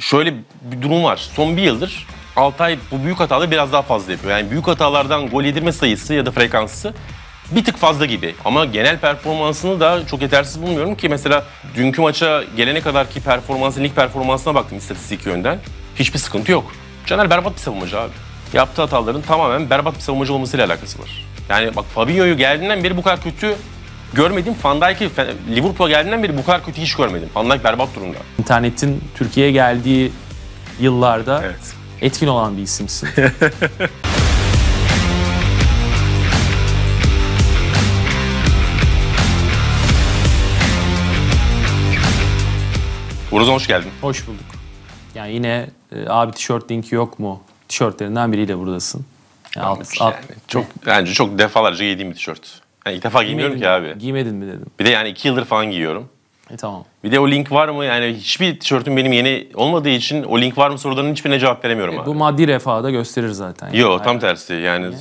şöyle bir durum var. Son bir yıldır Altay bu büyük hataları biraz daha fazla yapıyor. Yani büyük hatalardan gol yedirme sayısı ya da frekansı bir tık fazla gibi. Ama genel performansını da çok yetersiz bulmuyorum ki mesela dünkü maça gelene kadar ki performansın ilk performansına baktım istatistik yönden. Hiçbir sıkıntı yok. Caner berbat bir savunmacı abi. Yaptığı hataların tamamen berbat bir savunmacı olmasıyla alakası var. Yani bak Fabinho'yu geldiğinden beri bu kadar kötü görmedim. Van Dijk'i Liverpool'a geldiğinden beri bu kadar kötü hiç görmedim. Van Dijk berbat durumda. İnternetin Türkiye'ye geldiği yıllarda evet. etkin olan bir isimsin. Uğur'dan hoş geldin. Hoş bulduk. Yani yine e, abi tişört linki yok mu? Tişörtlerinden biriyle buradasın. Yani alt, alt, yani. Çok, bence çok defalarca giydiğim bir tişört. Yani ilk defa giymiyorum ki abi. Giymedin mi dedim. Bir de yani iki yıldır falan giyiyorum. E tamam. Bir de o link var mı? Yani hiçbir tişörtüm benim yeni olmadığı için o link var mı sorularının hiçbirine cevap veremiyorum e, abi. Bu maddi refahı da gösterir zaten. Yani. Yo tam tersi. Yani yani,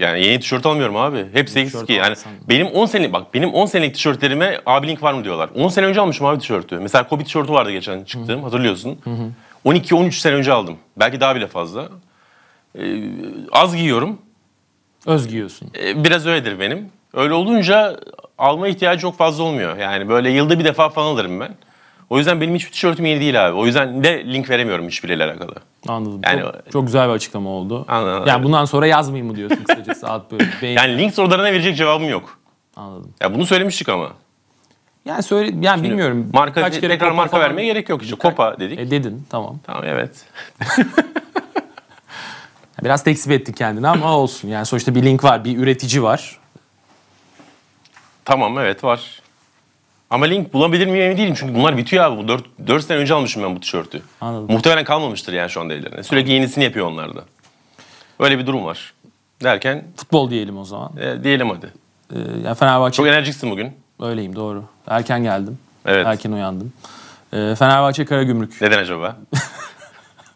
yani yeni tişört almıyorum abi. Hepsi eksik. Yani alsan. benim 10 senelik bak benim 10 senelik tişörtlerime abi link var mı diyorlar. 10 sene önce almışım abi tişörtü. Mesela Kobe tişörtü vardı geçen çıktığım Hı. hatırlıyorsun. 12-13 sene önce aldım. Belki daha bile fazla. Ee, az giyiyorum. Öz giyiyorsun. Ee, biraz öyledir benim. Öyle olunca alma ihtiyacı çok fazla olmuyor. Yani böyle yılda bir defa falan alırım ben. O yüzden benim hiçbir tişörtüm yeni değil abi. O yüzden de link veremiyorum hiçbiriyle alakalı. Anladım. Yani, çok, çok güzel bir açıklama oldu. Anladım. Yani bundan sonra yazmayayım mı diyorsun kısacası? saat böyle beyin. Yani link sorularına verecek cevabım yok. Anladım. Ya bunu söylemiştik ama. Yani söyle yani Şimdi bilmiyorum. Marka kaç kere tekrar marka falan... vermeye gerek yok. İşte Kopa dedik. E, dedin tamam. Tamam evet. Biraz tekzip ettik kendini ama olsun. Yani sonuçta bir link var, bir üretici var. Tamam evet var. Ama link bulabilir miyim emin değilim çünkü bunlar bitiyor abi. Bu 4, 4 sene önce almışım ben bu tişörtü. Anladım. Muhtemelen kalmamıştır yani şu anda ellerine. Sürekli yenisini yapıyor onlar da. Öyle bir durum var. Derken Futbol diyelim o zaman. e, diyelim hadi. Ee, yani Fenerbahçe Çok enerjiksin bugün. öyleyim doğru. Erken geldim. Evet. Erken uyandım. Ee, Fenerbahçe Karagümrük. Neden acaba?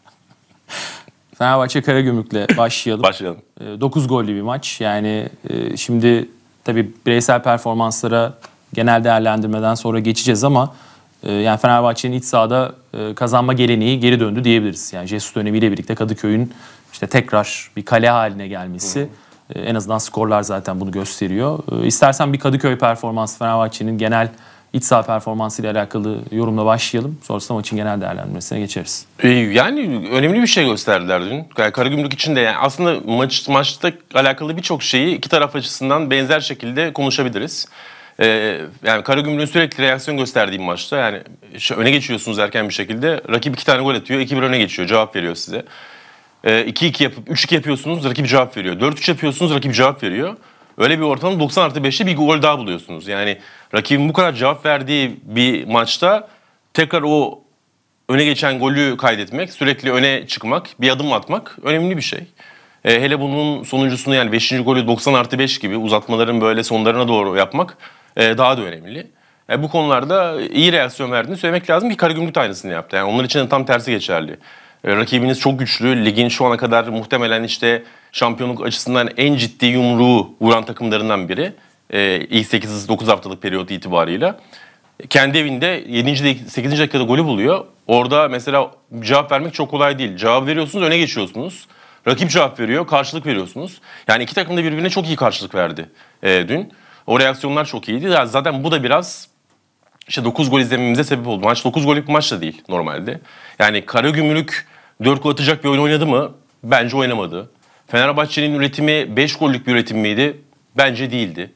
Fenerbahçe Karagümrük'le başlayalım. Başlayalım. 9 e, gollü bir maç. Yani e, şimdi Tabii bireysel performanslara genel değerlendirmeden sonra geçeceğiz ama e, yani Fenerbahçe'nin iç sahada e, kazanma geleneği geri döndü diyebiliriz. Yani Jesus dönemiyle birlikte Kadıköy'ün işte tekrar bir kale haline gelmesi e, en azından skorlar zaten bunu gösteriyor. E, istersen bir Kadıköy performansı Fenerbahçe'nin genel iç saha ile alakalı yorumla başlayalım. Sonrasında maçın genel değerlendirmesine geçeriz. E, yani önemli bir şey gösterdiler dün. Yani Karagümrük için de yani aslında maç maçta alakalı birçok şeyi iki taraf açısından benzer şekilde konuşabiliriz. Ee, yani Karagümrük'ün sürekli reaksiyon gösterdiğim maçta yani öne geçiyorsunuz erken bir şekilde. Rakip iki tane gol atıyor, 2-1 öne geçiyor, cevap veriyor size. 2-2 ee, yapıp 3-2 yapıyorsunuz, rakip cevap veriyor. 4-3 yapıyorsunuz, rakip cevap veriyor. Öyle bir ortamda 90 artı 5'te bir gol daha buluyorsunuz. Yani rakibin bu kadar cevap verdiği bir maçta tekrar o öne geçen golü kaydetmek, sürekli öne çıkmak, bir adım atmak önemli bir şey. E, hele bunun sonuncusunu yani 5. golü 90 artı 5 gibi uzatmaların böyle sonlarına doğru yapmak e, daha da önemli. E, bu konularda iyi reaksiyon verdiğini söylemek lazım ki Karagümrük aynısını yaptı. Yani onlar için de tam tersi geçerli. E, rakibiniz çok güçlü. Ligin şu ana kadar muhtemelen işte şampiyonluk açısından en ciddi yumruğu vuran takımlarından biri. E, ilk 8-9 haftalık periyot itibarıyla. Kendi evinde 7. de 8. dakikada golü buluyor. Orada mesela cevap vermek çok kolay değil. Cevap veriyorsunuz öne geçiyorsunuz. Rakip cevap veriyor, karşılık veriyorsunuz. Yani iki takım da birbirine çok iyi karşılık verdi e, dün. O reaksiyonlar çok iyiydi. Yani zaten bu da biraz işte 9 gol izlememize sebep oldu. Maç 9 golük bir maç da değil normalde. Yani kara Karagümrük 4 gol atacak bir oyun oynadı mı? Bence oynamadı. Fenerbahçe'nin üretimi 5 gollük bir üretim miydi? Bence değildi.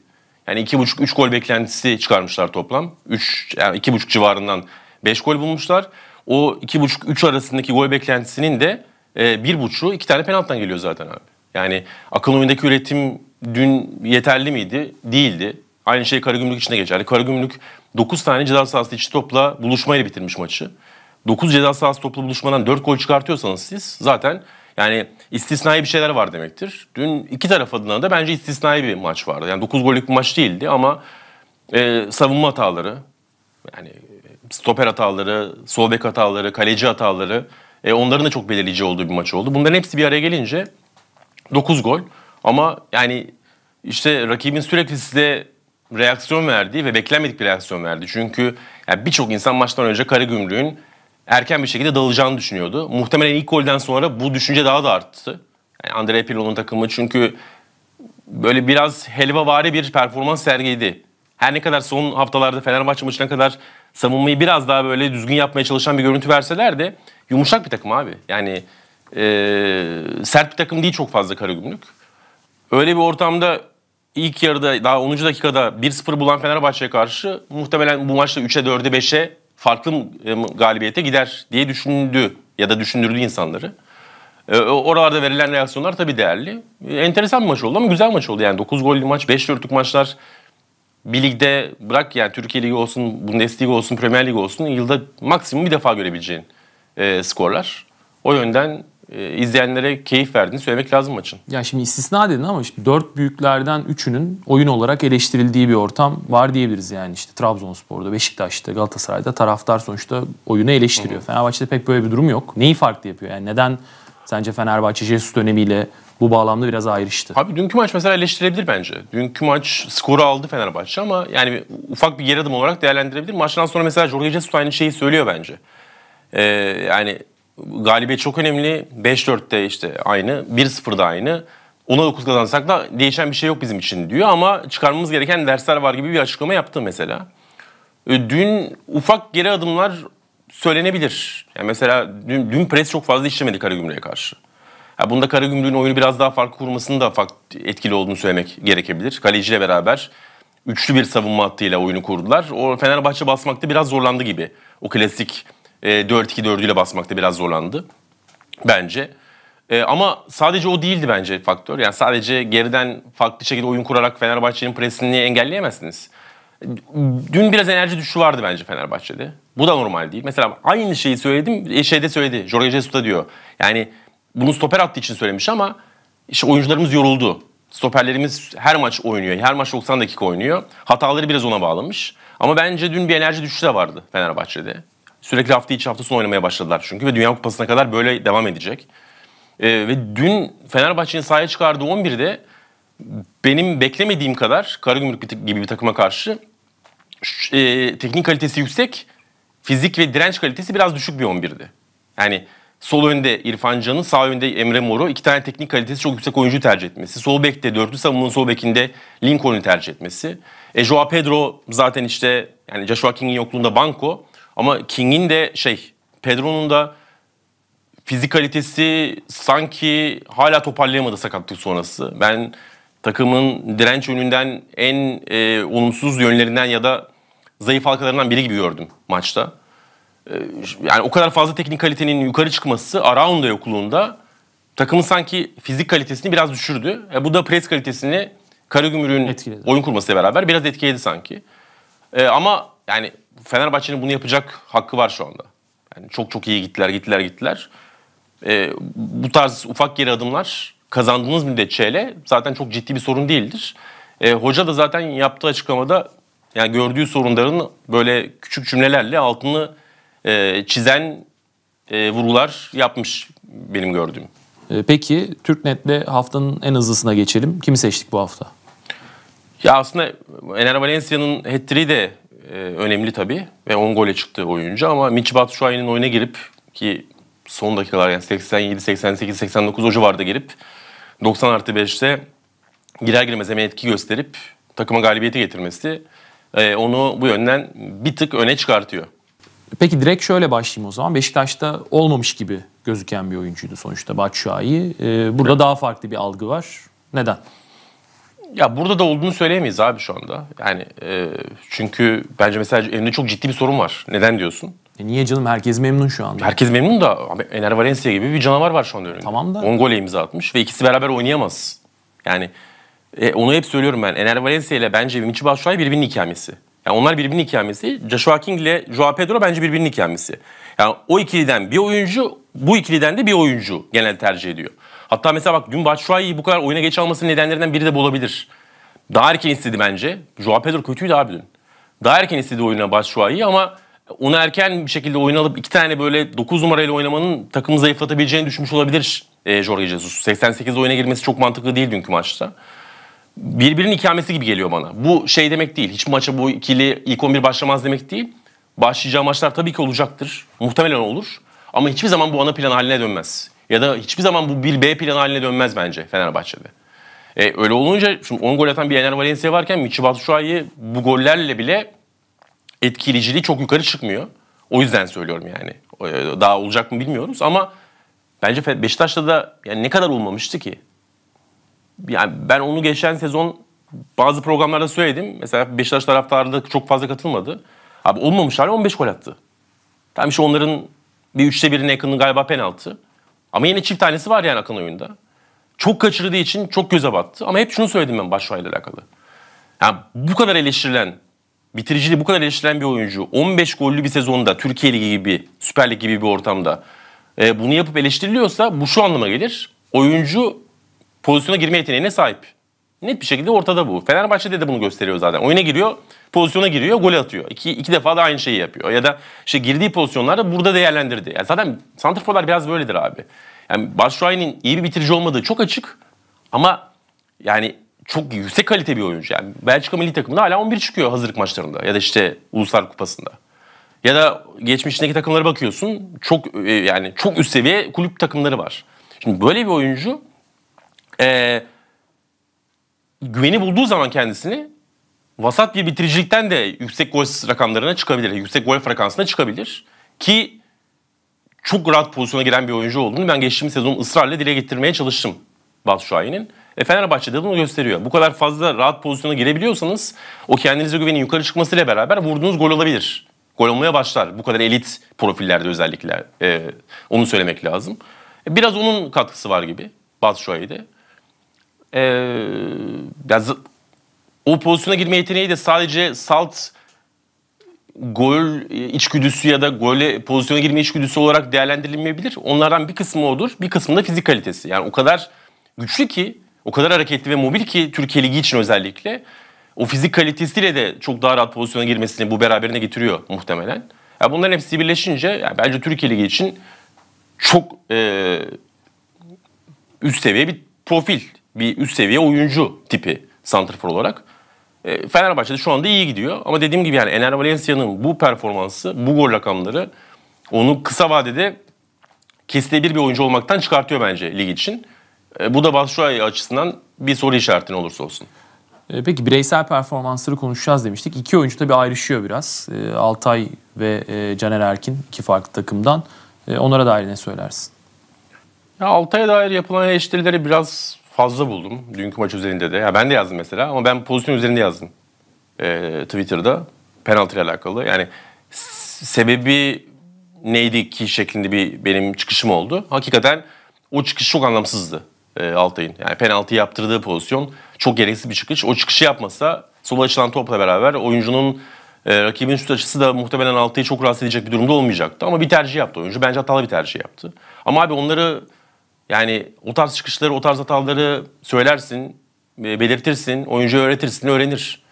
Yani 2,5-3 gol beklentisi çıkarmışlar toplam. 3 yani 2,5 civarından 5 gol bulmuşlar. O 2,5-3 arasındaki gol beklentisinin de e, 1,5'u 2 tane penaltıdan geliyor zaten abi. Yani akıl oyundaki üretim dün yeterli miydi? Değildi. Aynı şey Karagümrük için de geçerli. Karagümrük 9 tane ceza sahası içi topla buluşmayla bitirmiş maçı. 9 ceza sahası toplu buluşmadan 4 gol çıkartıyorsanız siz zaten yani istisnai bir şeyler var demektir. Dün iki taraf adına da bence istisnai bir maç vardı. Yani 9 gollük bir maç değildi ama e, savunma hataları, yani e, stoper hataları, sol bek hataları, kaleci hataları e, onların da çok belirleyici olduğu bir maç oldu. Bunların hepsi bir araya gelince 9 gol ama yani işte rakibin sürekli size reaksiyon verdiği ve beklenmedik bir reaksiyon verdi. Çünkü yani birçok insan maçtan önce Karagümrük'ün erken bir şekilde dağılacağını düşünüyordu. Muhtemelen ilk golden sonra bu düşünce daha da arttı. Yani Andrea Pirlo'nun takımı çünkü böyle biraz helvavari bir performans sergiledi. Her ne kadar son haftalarda Fenerbahçe maçına kadar savunmayı biraz daha böyle düzgün yapmaya çalışan bir görüntü verseler de yumuşak bir takım abi. Yani e, sert bir takım değil çok fazla Karagümrük. Öyle bir ortamda ilk yarıda daha 10. dakikada 1-0 bulan Fenerbahçe'ye karşı muhtemelen bu maçta 3'e 4'e 5'e farklı e, galibiyete gider diye düşündü ya da düşündürdü insanları. E, oralarda verilen reaksiyonlar tabii değerli. E, enteresan bir maç oldu ama güzel maç oldu. Yani 9 gollü maç, 5 dörtlük maçlar bir ligde bırak yani Türkiye Ligi olsun, Bundesliga olsun, Premier ligi olsun yılda maksimum bir defa görebileceğin e, skorlar. O yönden e, izleyenlere keyif verdiğini söylemek lazım maçın. Ya şimdi istisna dedin ama işte dört büyüklerden üçünün oyun olarak eleştirildiği bir ortam var diyebiliriz yani işte Trabzonspor'da, Beşiktaş'ta, Galatasaray'da taraftar sonuçta oyunu eleştiriyor. hı Fenerbahçe'de pek böyle bir durum yok. Neyi farklı yapıyor? Yani neden sence Fenerbahçe Jesus dönemiyle bu bağlamda biraz ayrıştı. Abi dünkü maç mesela eleştirebilir bence. Dünkü maç skoru aldı Fenerbahçe ama yani ufak bir geri adım olarak değerlendirebilir. Maçtan sonra mesela Jorge Jesus aynı şeyi söylüyor bence. Ee, yani galibiyet çok önemli. 5-4'te işte aynı, 1-0'da aynı. 10'a 9 kazansak da değişen bir şey yok bizim için diyor ama çıkarmamız gereken dersler var gibi bir açıklama yaptı mesela. Dün ufak geri adımlar söylenebilir. Yani mesela dün, dün pres çok fazla işlemedi Karagümrük'e karşı. Ya bunda Karagümrük'ün oyunu biraz daha farklı kurmasının da etkili olduğunu söylemek gerekebilir. Kaleciyle beraber üçlü bir savunma hattıyla oyunu kurdular. O Fenerbahçe basmakta biraz zorlandı gibi. O klasik e, 4 2 4 ile basmakta biraz zorlandı bence. E, ama sadece o değildi bence faktör. Yani sadece geriden farklı şekilde oyun kurarak Fenerbahçe'nin presini engelleyemezsiniz. Dün biraz enerji düşüşü vardı bence Fenerbahçe'de. Bu da normal değil. Mesela aynı şeyi söyledim, e, şeyde söyledi. Jorge Jesus da diyor. Yani bunu stoper attığı için söylemiş ama işte oyuncularımız yoruldu. Stoperlerimiz her maç oynuyor. Her maç 90 dakika oynuyor. Hataları biraz ona bağlamış. Ama bence dün bir enerji düşüşü de vardı Fenerbahçe'de. Sürekli hafta içi hafta sonu oynamaya başladılar çünkü ve Dünya Kupası'na kadar böyle devam edecek. E, ve dün Fenerbahçe'nin sahaya çıkardığı 11'de benim beklemediğim kadar Karagümrük gibi bir takıma karşı e, teknik kalitesi yüksek, fizik ve direnç kalitesi biraz düşük bir 11'di. Yani sol önde İrfan Can'ın, sağ önde Emre Mor'u iki tane teknik kalitesi çok yüksek oyuncu tercih etmesi. Sol bekte dörtlü savunmanın sol bekinde Lincoln'u tercih etmesi. E, Joao Pedro zaten işte yani Joshua King'in yokluğunda Banco ama King'in de şey Pedro'nun da fizikalitesi sanki hala toparlayamadı sakatlık sonrası. Ben takımın direnç yönünden en e, olumsuz yönlerinden ya da zayıf halkalarından biri gibi gördüm maçta. E, yani o kadar fazla teknik kalitenin yukarı çıkması Araunda yokluğunda takımın sanki fizik kalitesini biraz düşürdü. E, bu da pres kalitesini Karagümrük'ün oyun kurmasıyla beraber biraz etkiledi sanki. E, ama yani Fenerbahçe'nin bunu yapacak hakkı var şu anda. Yani çok çok iyi gittiler, gittiler, gittiler. E, bu tarz ufak geri adımlar kazandığınız müddetçeyle zaten çok ciddi bir sorun değildir. E, hoca da zaten yaptığı açıklamada yani gördüğü sorunların böyle küçük cümlelerle altını e, çizen e, vurgular yapmış benim gördüğüm. Ee, peki TürkNet'le haftanın en hızlısına geçelim. Kimi seçtik bu hafta? Ya aslında Ener Valencia'nın hat de e, önemli tabii ve 10 gole çıktı oyuncu ama Mitch Batshuayi'nin oyuna girip ki son dakikalar yani 87, 88, 89 o vardı girip 90 artı 5'te girer girmez hemen etki gösterip takıma galibiyeti getirmesi e, onu bu yönden bir tık öne çıkartıyor. Peki direkt şöyle başlayayım o zaman. Beşiktaş'ta olmamış gibi gözüken bir oyuncuydu sonuçta Batshuayi. Ee, burada evet. daha farklı bir algı var. Neden? Ya burada da olduğunu söyleyemeyiz abi şu anda. Yani e, çünkü bence mesela elinde çok ciddi bir sorun var. Neden diyorsun? E niye canım herkes memnun şu anda. Herkes memnun da abi Ener Valencia gibi bir canavar var şu anda önünde. Tamam da. 10 gole imza atmış ve ikisi beraber oynayamaz. Yani e, onu hep söylüyorum ben. Ener Valencia ile bence Vinci Batshuayi birbirinin ikamesi. Yani onlar birbirinin ikamesi. Joshua King ile Joao Pedro bence birbirinin ikamesi. Yani o ikiliden bir oyuncu, bu ikiliden de bir oyuncu genel tercih ediyor. Hatta mesela bak dün Batshuayi'yi bu kadar oyuna geç almasının nedenlerinden biri de bu olabilir. Daha erken istedi bence. Joao Pedro kötüydü abi dün. Daha erken istedi oyuna Batshuayi'yi ama onu erken bir şekilde oyuna alıp iki tane böyle 9 numarayla oynamanın takımı zayıflatabileceğini düşünmüş olabilir e, Jorge Jesus. 88 oyuna girmesi çok mantıklı değil dünkü maçta. Birbirinin ikamesi gibi geliyor bana. Bu şey demek değil. Hiç maça bu ikili ilk 11 başlamaz demek değil. Başlayacağı maçlar tabii ki olacaktır. Muhtemelen olur. Ama hiçbir zaman bu ana plan haline dönmez. Ya da hiçbir zaman bu bir B planı haline dönmez bence Fenerbahçe'de. E, öyle olunca şimdi 10 gol atan bir Ener Valencia varken Michy Batshuayi bu gollerle bile etkileyiciliği çok yukarı çıkmıyor. O yüzden söylüyorum yani. E, daha olacak mı bilmiyoruz ama bence Beşiktaş'ta da yani ne kadar olmamıştı ki? Yani ben onu geçen sezon bazı programlarda söyledim. Mesela Beşiktaş taraftarı da çok fazla katılmadı. Abi olmamış hali 15 gol attı. Tam işte onların bir üçte birine yakını galiba penaltı. Ama yine çift tanesi var yani Akın oyunda. Çok kaçırdığı için çok göze battı. Ama hep şunu söyledim ben Başak'la alakalı. Yani bu kadar eleştirilen, bitiriciliği bu kadar eleştirilen bir oyuncu 15 gollü bir sezonda Türkiye Ligi gibi, Süper Lig gibi bir ortamda e, bunu yapıp eleştiriliyorsa bu şu anlama gelir. Oyuncu pozisyona girme yeteneğine sahip. Net bir şekilde ortada bu. Fenerbahçe'de de bunu gösteriyor zaten. Oyuna giriyor pozisyona giriyor, gol atıyor. İki, iki defa da aynı şeyi yapıyor. Ya da işte girdiği pozisyonlarda burada değerlendirdi. Yani zaten santrforlar biraz böyledir abi. Yani Başray'ın iyi bir bitirici olmadığı çok açık ama yani çok yüksek kalite bir oyuncu. Yani Belçika milli takımında hala 11 çıkıyor hazırlık maçlarında ya da işte Uluslar Kupası'nda. Ya da geçmişindeki takımlara bakıyorsun. Çok e, yani çok üst seviye kulüp takımları var. Şimdi böyle bir oyuncu e, güveni bulduğu zaman kendisini vasat bir bitiricilikten de yüksek gol rakamlarına çıkabilir. Yüksek gol frekansına çıkabilir. Ki çok rahat pozisyona giren bir oyuncu olduğunu ben geçtiğim sezon ısrarla dile getirmeye çalıştım Batu Şahin'in. E Fenerbahçe'de bunu gösteriyor. Bu kadar fazla rahat pozisyona girebiliyorsanız o kendinize güvenin yukarı çıkmasıyla beraber vurduğunuz gol olabilir. Gol olmaya başlar. Bu kadar elit profillerde özellikle e, onu söylemek lazım. E, biraz onun katkısı var gibi Batu Şahin'de. E, o pozisyona girme yeteneği de sadece salt gol e, içgüdüsü ya da gole pozisyona girme içgüdüsü olarak değerlendirilmeyebilir. Onlardan bir kısmı odur, bir kısmı da fizik kalitesi. Yani o kadar güçlü ki, o kadar hareketli ve mobil ki Türkiye Ligi için özellikle o fizik kalitesiyle de çok daha rahat pozisyona girmesini bu beraberine getiriyor muhtemelen. Yani bunların hepsi birleşince yani bence Türkiye Ligi için çok e, üst seviye bir profil, bir üst seviye oyuncu tipi santrfor olarak. E, Fenerbahçe'de şu anda iyi gidiyor. Ama dediğim gibi yani Ener Valencia'nın bu performansı, bu gol rakamları onu kısa vadede kesilebilir bir oyuncu olmaktan çıkartıyor bence lig için. E, bu da Batshuayi açısından bir soru işaretine olursa olsun. E, peki bireysel performansları konuşacağız demiştik. İki oyuncu tabii ayrışıyor biraz. E, Altay ve Caner Erkin iki farklı takımdan. onlara dair ne söylersin? Ya Altay'a dair yapılan eleştirilere biraz fazla buldum. Dünkü maç üzerinde de. Ya ben de yazdım mesela ama ben pozisyon üzerinde yazdım. Ee, Twitter'da penaltı ile alakalı. Yani sebebi neydi ki şeklinde bir benim çıkışım oldu. Hakikaten o çıkış çok anlamsızdı e, Altay'ın. Yani penaltı yaptırdığı pozisyon çok gereksiz bir çıkış. O çıkışı yapmasa sola açılan topla beraber oyuncunun e, rakibin şut açısı da muhtemelen Altay'ı çok rahatsız edecek bir durumda olmayacaktı. Ama bir tercih yaptı oyuncu. Bence hatalı bir tercih yaptı. Ama abi onları yani o tarz çıkışları, o tarz hataları söylersin, e, belirtirsin, oyuncu öğretirsin, öğrenir.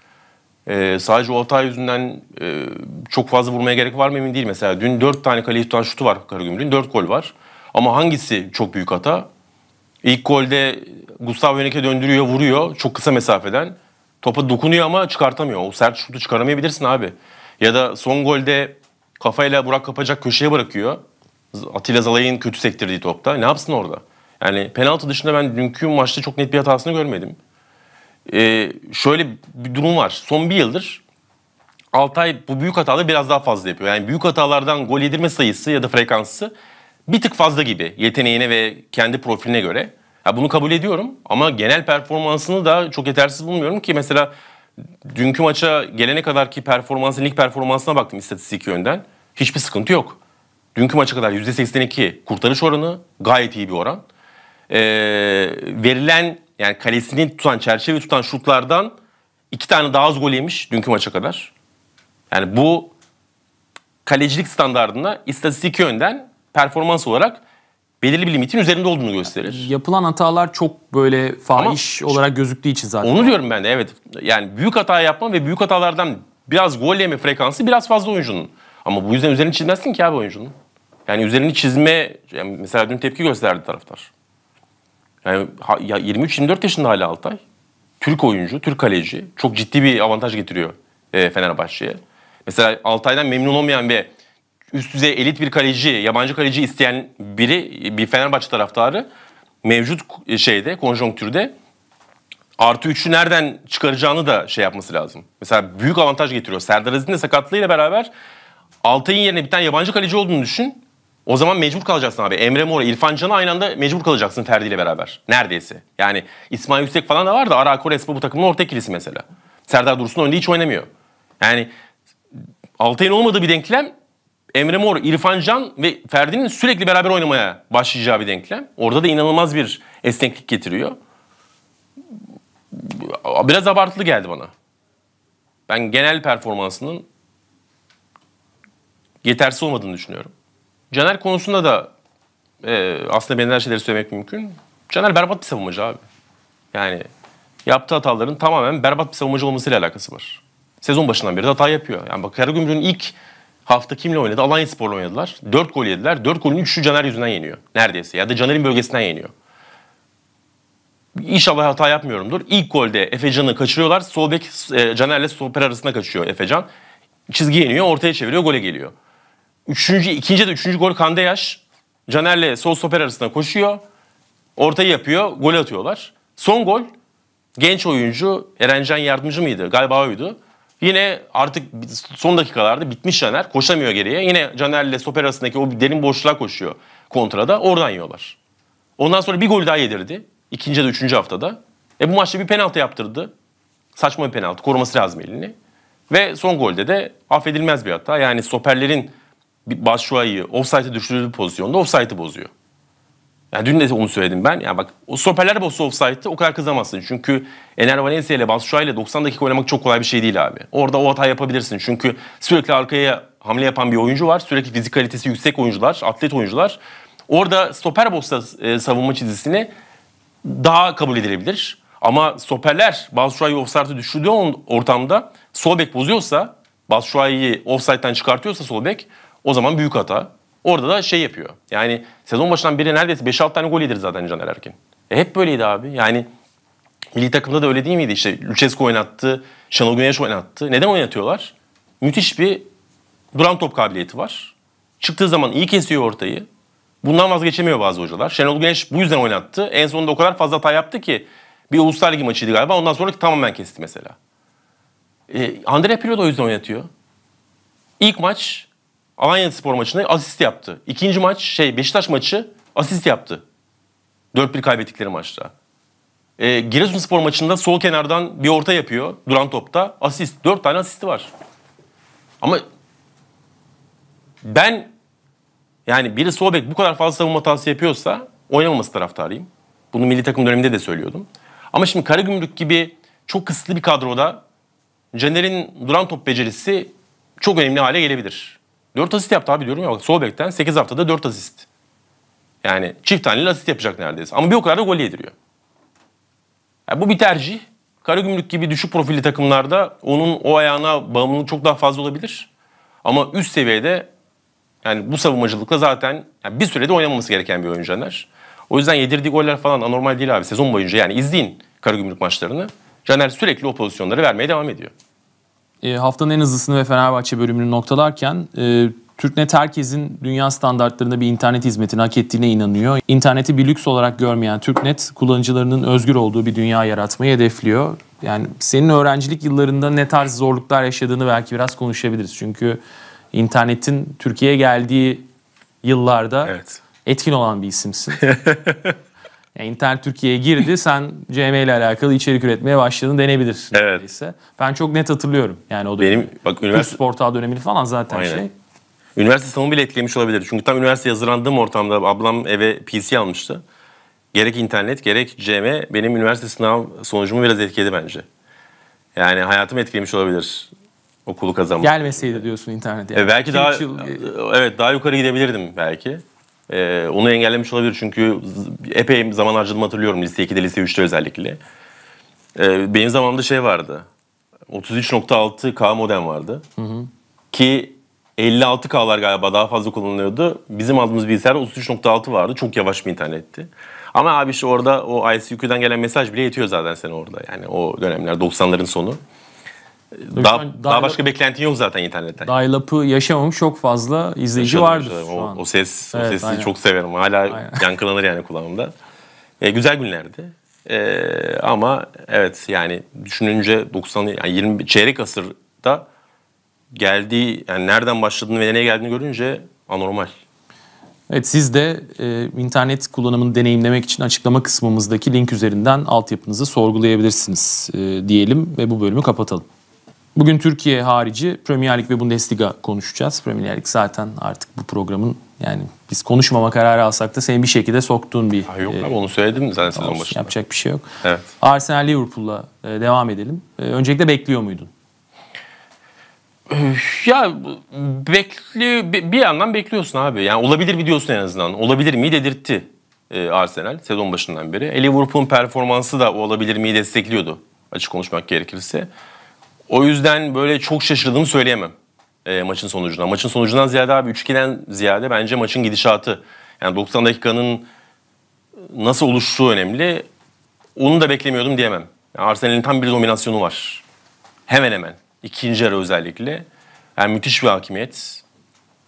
Ee, sadece o hata yüzünden e, çok fazla vurmaya gerek var mı emin değil. Mesela dün 4 tane kaleyi tutan şutu var Karagümrük'ün, 4 gol var. Ama hangisi çok büyük hata? İlk golde Gustav Henrique döndürüyor, vuruyor çok kısa mesafeden. Topa dokunuyor ama çıkartamıyor. O sert şutu çıkaramayabilirsin abi. Ya da son golde kafayla Burak Kapacak köşeye bırakıyor. Atilla Zalay'ın kötü sektirdiği topta. Ne yapsın orada? Yani penaltı dışında ben dünkü maçta çok net bir hatasını görmedim. Ee, şöyle bir durum var. Son bir yıldır Altay bu büyük hataları biraz daha fazla yapıyor. Yani büyük hatalardan gol yedirme sayısı ya da frekansı bir tık fazla gibi yeteneğine ve kendi profiline göre. Ya bunu kabul ediyorum ama genel performansını da çok yetersiz bulmuyorum ki mesela dünkü maça gelene kadar ki performansın ilk performansına baktım istatistik yönden. Hiçbir sıkıntı yok. Dünkü maça kadar %82 kurtarış oranı gayet iyi bir oran. Ee, verilen yani kalesini tutan, çerçeve tutan şutlardan iki tane daha az gol yemiş dünkü maça kadar. Yani bu kalecilik standartına istatistik yönden performans olarak belirli bir limitin üzerinde olduğunu gösterir. Yapılan hatalar çok böyle fahiş Ama, olarak gözüktüğü için zaten. Onu diyorum ben de evet. Yani büyük hata yapma ve büyük hatalardan biraz gol yeme frekansı biraz fazla oyuncunun. Ama bu yüzden üzerine çizmezsin ki abi oyuncunun. Yani üzerini çizme, yani mesela dün tepki gösterdi taraftar. Yani ya 23-24 yaşında hala Altay. Türk oyuncu, Türk kaleci. Çok ciddi bir avantaj getiriyor e, Fenerbahçe'ye. Mesela Altay'dan memnun olmayan ve üst düzey elit bir kaleci, yabancı kaleci isteyen biri, bir Fenerbahçe taraftarı mevcut e, şeyde, konjonktürde artı 3'ü nereden çıkaracağını da şey yapması lazım. Mesela büyük avantaj getiriyor. Serdar Aziz'in de sakatlığıyla beraber Altay'ın yerine bir tane yabancı kaleci olduğunu düşün. O zaman mecbur kalacaksın abi. Emre Mor'a, İrfan Can'a aynı anda mecbur kalacaksın Ferdi ile beraber. Neredeyse. Yani İsmail Yüksek falan da var da Arako Respo bu takımın orta ikilisi mesela. Serdar Dursun önünde hiç oynamıyor. Yani Altay'ın olmadığı bir denklem Emre Mor, İrfan Can ve Ferdi'nin sürekli beraber oynamaya başlayacağı bir denklem. Orada da inanılmaz bir esneklik getiriyor. Biraz abartılı geldi bana. Ben genel performansının yetersiz olmadığını düşünüyorum. Caner konusunda da e, aslında benzer şeyleri söylemek mümkün. Caner berbat bir savunmacı abi. Yani yaptığı hataların tamamen berbat bir savunmacı olmasıyla alakası var. Sezon başından beri hata yapıyor. Yani bak Karagümrük'ün ilk hafta kimle oynadı? Alanya Spor'la oynadılar. 4 gol yediler. 4 golün 3'ü Caner yüzünden yeniyor. Neredeyse. Ya da Caner'in bölgesinden yeniyor. İnşallah hata yapmıyorumdur. İlk golde Efecan'ı kaçırıyorlar. Sol bek e, Caner'le stoper arasında kaçıyor Efecan. Çizgi yeniyor, ortaya çeviriyor, gole geliyor. Üçüncü, ikinci de üçüncü gol Kandeyaş. Caner'le sol stoper arasında koşuyor. Ortayı yapıyor. Gol atıyorlar. Son gol genç oyuncu Erencan Yardımcı mıydı? Galiba oydu. Yine artık son dakikalarda bitmiş Caner. Koşamıyor geriye. Yine Caner'le stoper arasındaki o derin boşluğa koşuyor kontrada. Oradan yiyorlar. Ondan sonra bir gol daha yedirdi. İkinci de üçüncü haftada. E bu maçta bir penaltı yaptırdı. Saçma bir penaltı. Koruması lazım elini. Ve son golde de affedilmez bir hata. Yani stoperlerin Başuay'ı offside'e düşürüldüğü pozisyonda offside'ı bozuyor. Yani dün de onu söyledim ben. Yani bak o stoperler bozsa offside'ı o kadar kızamazsın. Çünkü Ener Valencia ile Basuşa ile 90 dakika oynamak çok kolay bir şey değil abi. Orada o hata yapabilirsin. Çünkü sürekli arkaya hamle yapan bir oyuncu var. Sürekli fizikalitesi yüksek oyuncular, atlet oyuncular. Orada stoper bozsa e, savunma çizgisini daha kabul edilebilir. Ama stoperler Basuşa'yı offside'ı düşürdüğü ortamda sol bek bozuyorsa, Basuşa'yı offside'den çıkartıyorsa sol bek o zaman büyük hata. Orada da şey yapıyor. Yani sezon başından beri neredeyse 5-6 tane gol yedir zaten Caner Erkin. E hep böyleydi abi. Yani milli takımda da öyle değil miydi? İşte Lucescu oynattı, Şenol Güneş oynattı. Neden oynatıyorlar? Müthiş bir duran top kabiliyeti var. Çıktığı zaman iyi kesiyor ortayı. Bundan vazgeçemiyor bazı hocalar. Şenol Güneş bu yüzden oynattı. En sonunda o kadar fazla hata yaptı ki bir Uluslar Ligi maçıydı galiba. Ondan sonra tamamen kesti mesela. E, Andrea Pirlo da o yüzden oynatıyor. İlk maç Alanya Spor maçında asist yaptı. İkinci maç şey Beşiktaş maçı asist yaptı. 4-1 kaybettikleri maçta. E, spor maçında sol kenardan bir orta yapıyor duran topta. Asist. Dört tane asisti var. Ama ben yani biri sol bek bu kadar fazla savunma hatası yapıyorsa oynamaması taraftarıyım. Bunu milli takım döneminde de söylüyordum. Ama şimdi Karagümrük gibi çok kısıtlı bir kadroda Caner'in duran top becerisi çok önemli hale gelebilir. 4 asist yaptı abi diyorum ya bak sol bekten 8 haftada 4 asist. Yani çift taneli asist yapacak neredeyse. Ama bir o kadar da gol yediriyor. Yani bu bir tercih. Karagümrük gibi düşük profilli takımlarda onun o ayağına bağımlılık çok daha fazla olabilir. Ama üst seviyede yani bu savunmacılıkla zaten yani bir sürede oynamaması gereken bir oyuncu Caner. O yüzden yedirdiği goller falan anormal değil abi sezon boyunca. Yani izleyin Karagümrük maçlarını. Caner sürekli o pozisyonları vermeye devam ediyor. E, haftanın en hızlısını ve Fenerbahçe bölümünü noktalarken e, TürkNet herkesin dünya standartlarında bir internet hizmetini hak ettiğine inanıyor. İnterneti bir lüks olarak görmeyen TürkNet kullanıcılarının özgür olduğu bir dünya yaratmayı hedefliyor. Yani senin öğrencilik yıllarında ne tarz zorluklar yaşadığını belki biraz konuşabiliriz. Çünkü internetin Türkiye'ye geldiği yıllarda evet. etkin olan bir isimsin. Yani internet Türkiye'ye girdi. sen CM ile alakalı içerik üretmeye başladın denebilirsin. Evet. Neredeyse. Ben çok net hatırlıyorum. Yani o dönemi. Benim bak üniversite portal dönemini falan zaten Aynen. şey. Üniversite sınavı bile etkilemiş olabilir. Çünkü tam üniversite hazırlandığım ortamda ablam eve PC almıştı. Gerek internet gerek CM benim üniversite sınav sonucumu biraz etkiledi bence. Yani hayatım etkilemiş olabilir okulu kazanmak. Gelmeseydi diyorsun internete. Yani. E belki Kim daha yıl... E, evet daha yukarı gidebilirdim belki. Ee, onu engellemiş olabilir çünkü epey zaman harcadım hatırlıyorum lise 2'de lise 3'te özellikle. Ee, benim zamanımda şey vardı. 33.6K modem vardı. Hı hı. Ki 56K'lar galiba daha fazla kullanılıyordu. Bizim aldığımız bilgisayarda 33.6 vardı. Çok yavaş bir internetti. Ama abi işte orada o ICQ'den gelen mesaj bile yetiyor zaten sen orada. Yani o dönemler 90'ların sonu. Daha, daha, daha, daha başka beklentin yok zaten internetten. Dial-up'ı yaşamamış çok fazla izleyici Yaşadım vardır. Işte. O, o ses, evet, o sesi aynen. çok severim. Hala aynen. yankılanır yani kulağımda. E, güzel günlerdi. E, ama evet yani düşününce 90 yani 20 çeyrek asırda geldiği yani nereden başladığını ve nereye geldiğini görünce anormal. Evet siz de e, internet kullanımını deneyimlemek için açıklama kısmımızdaki link üzerinden altyapınızı sorgulayabilirsiniz e, diyelim ve bu bölümü kapatalım. Bugün Türkiye harici Premier Lig ve Bundesliga konuşacağız. Premier Lig zaten artık bu programın yani biz konuşmama kararı alsak da seni bir şekilde soktuğun bir... Ha yok e, abi onu söyledim zaten sezon başında. Yapacak bir şey yok. Evet. Arsenal Liverpool'la e, devam edelim. E, öncelikle bekliyor muydun? Ya bekli bir yandan bekliyorsun abi. Yani olabilir mi diyorsun en azından. Olabilir mi dedirtti e, Arsenal sezon başından beri. E, Liverpool'un performansı da o olabilir mi destekliyordu açık konuşmak gerekirse. O yüzden böyle çok şaşırdığımı söyleyemem e, maçın sonucuna. Maçın sonucundan ziyade abi 3-2'den ziyade bence maçın gidişatı. Yani 90 dakikanın nasıl oluştuğu önemli. Onu da beklemiyordum diyemem. Yani Arsenal'in tam bir dominasyonu var. Hemen hemen. İkinci yarı özellikle. Yani müthiş bir hakimiyet.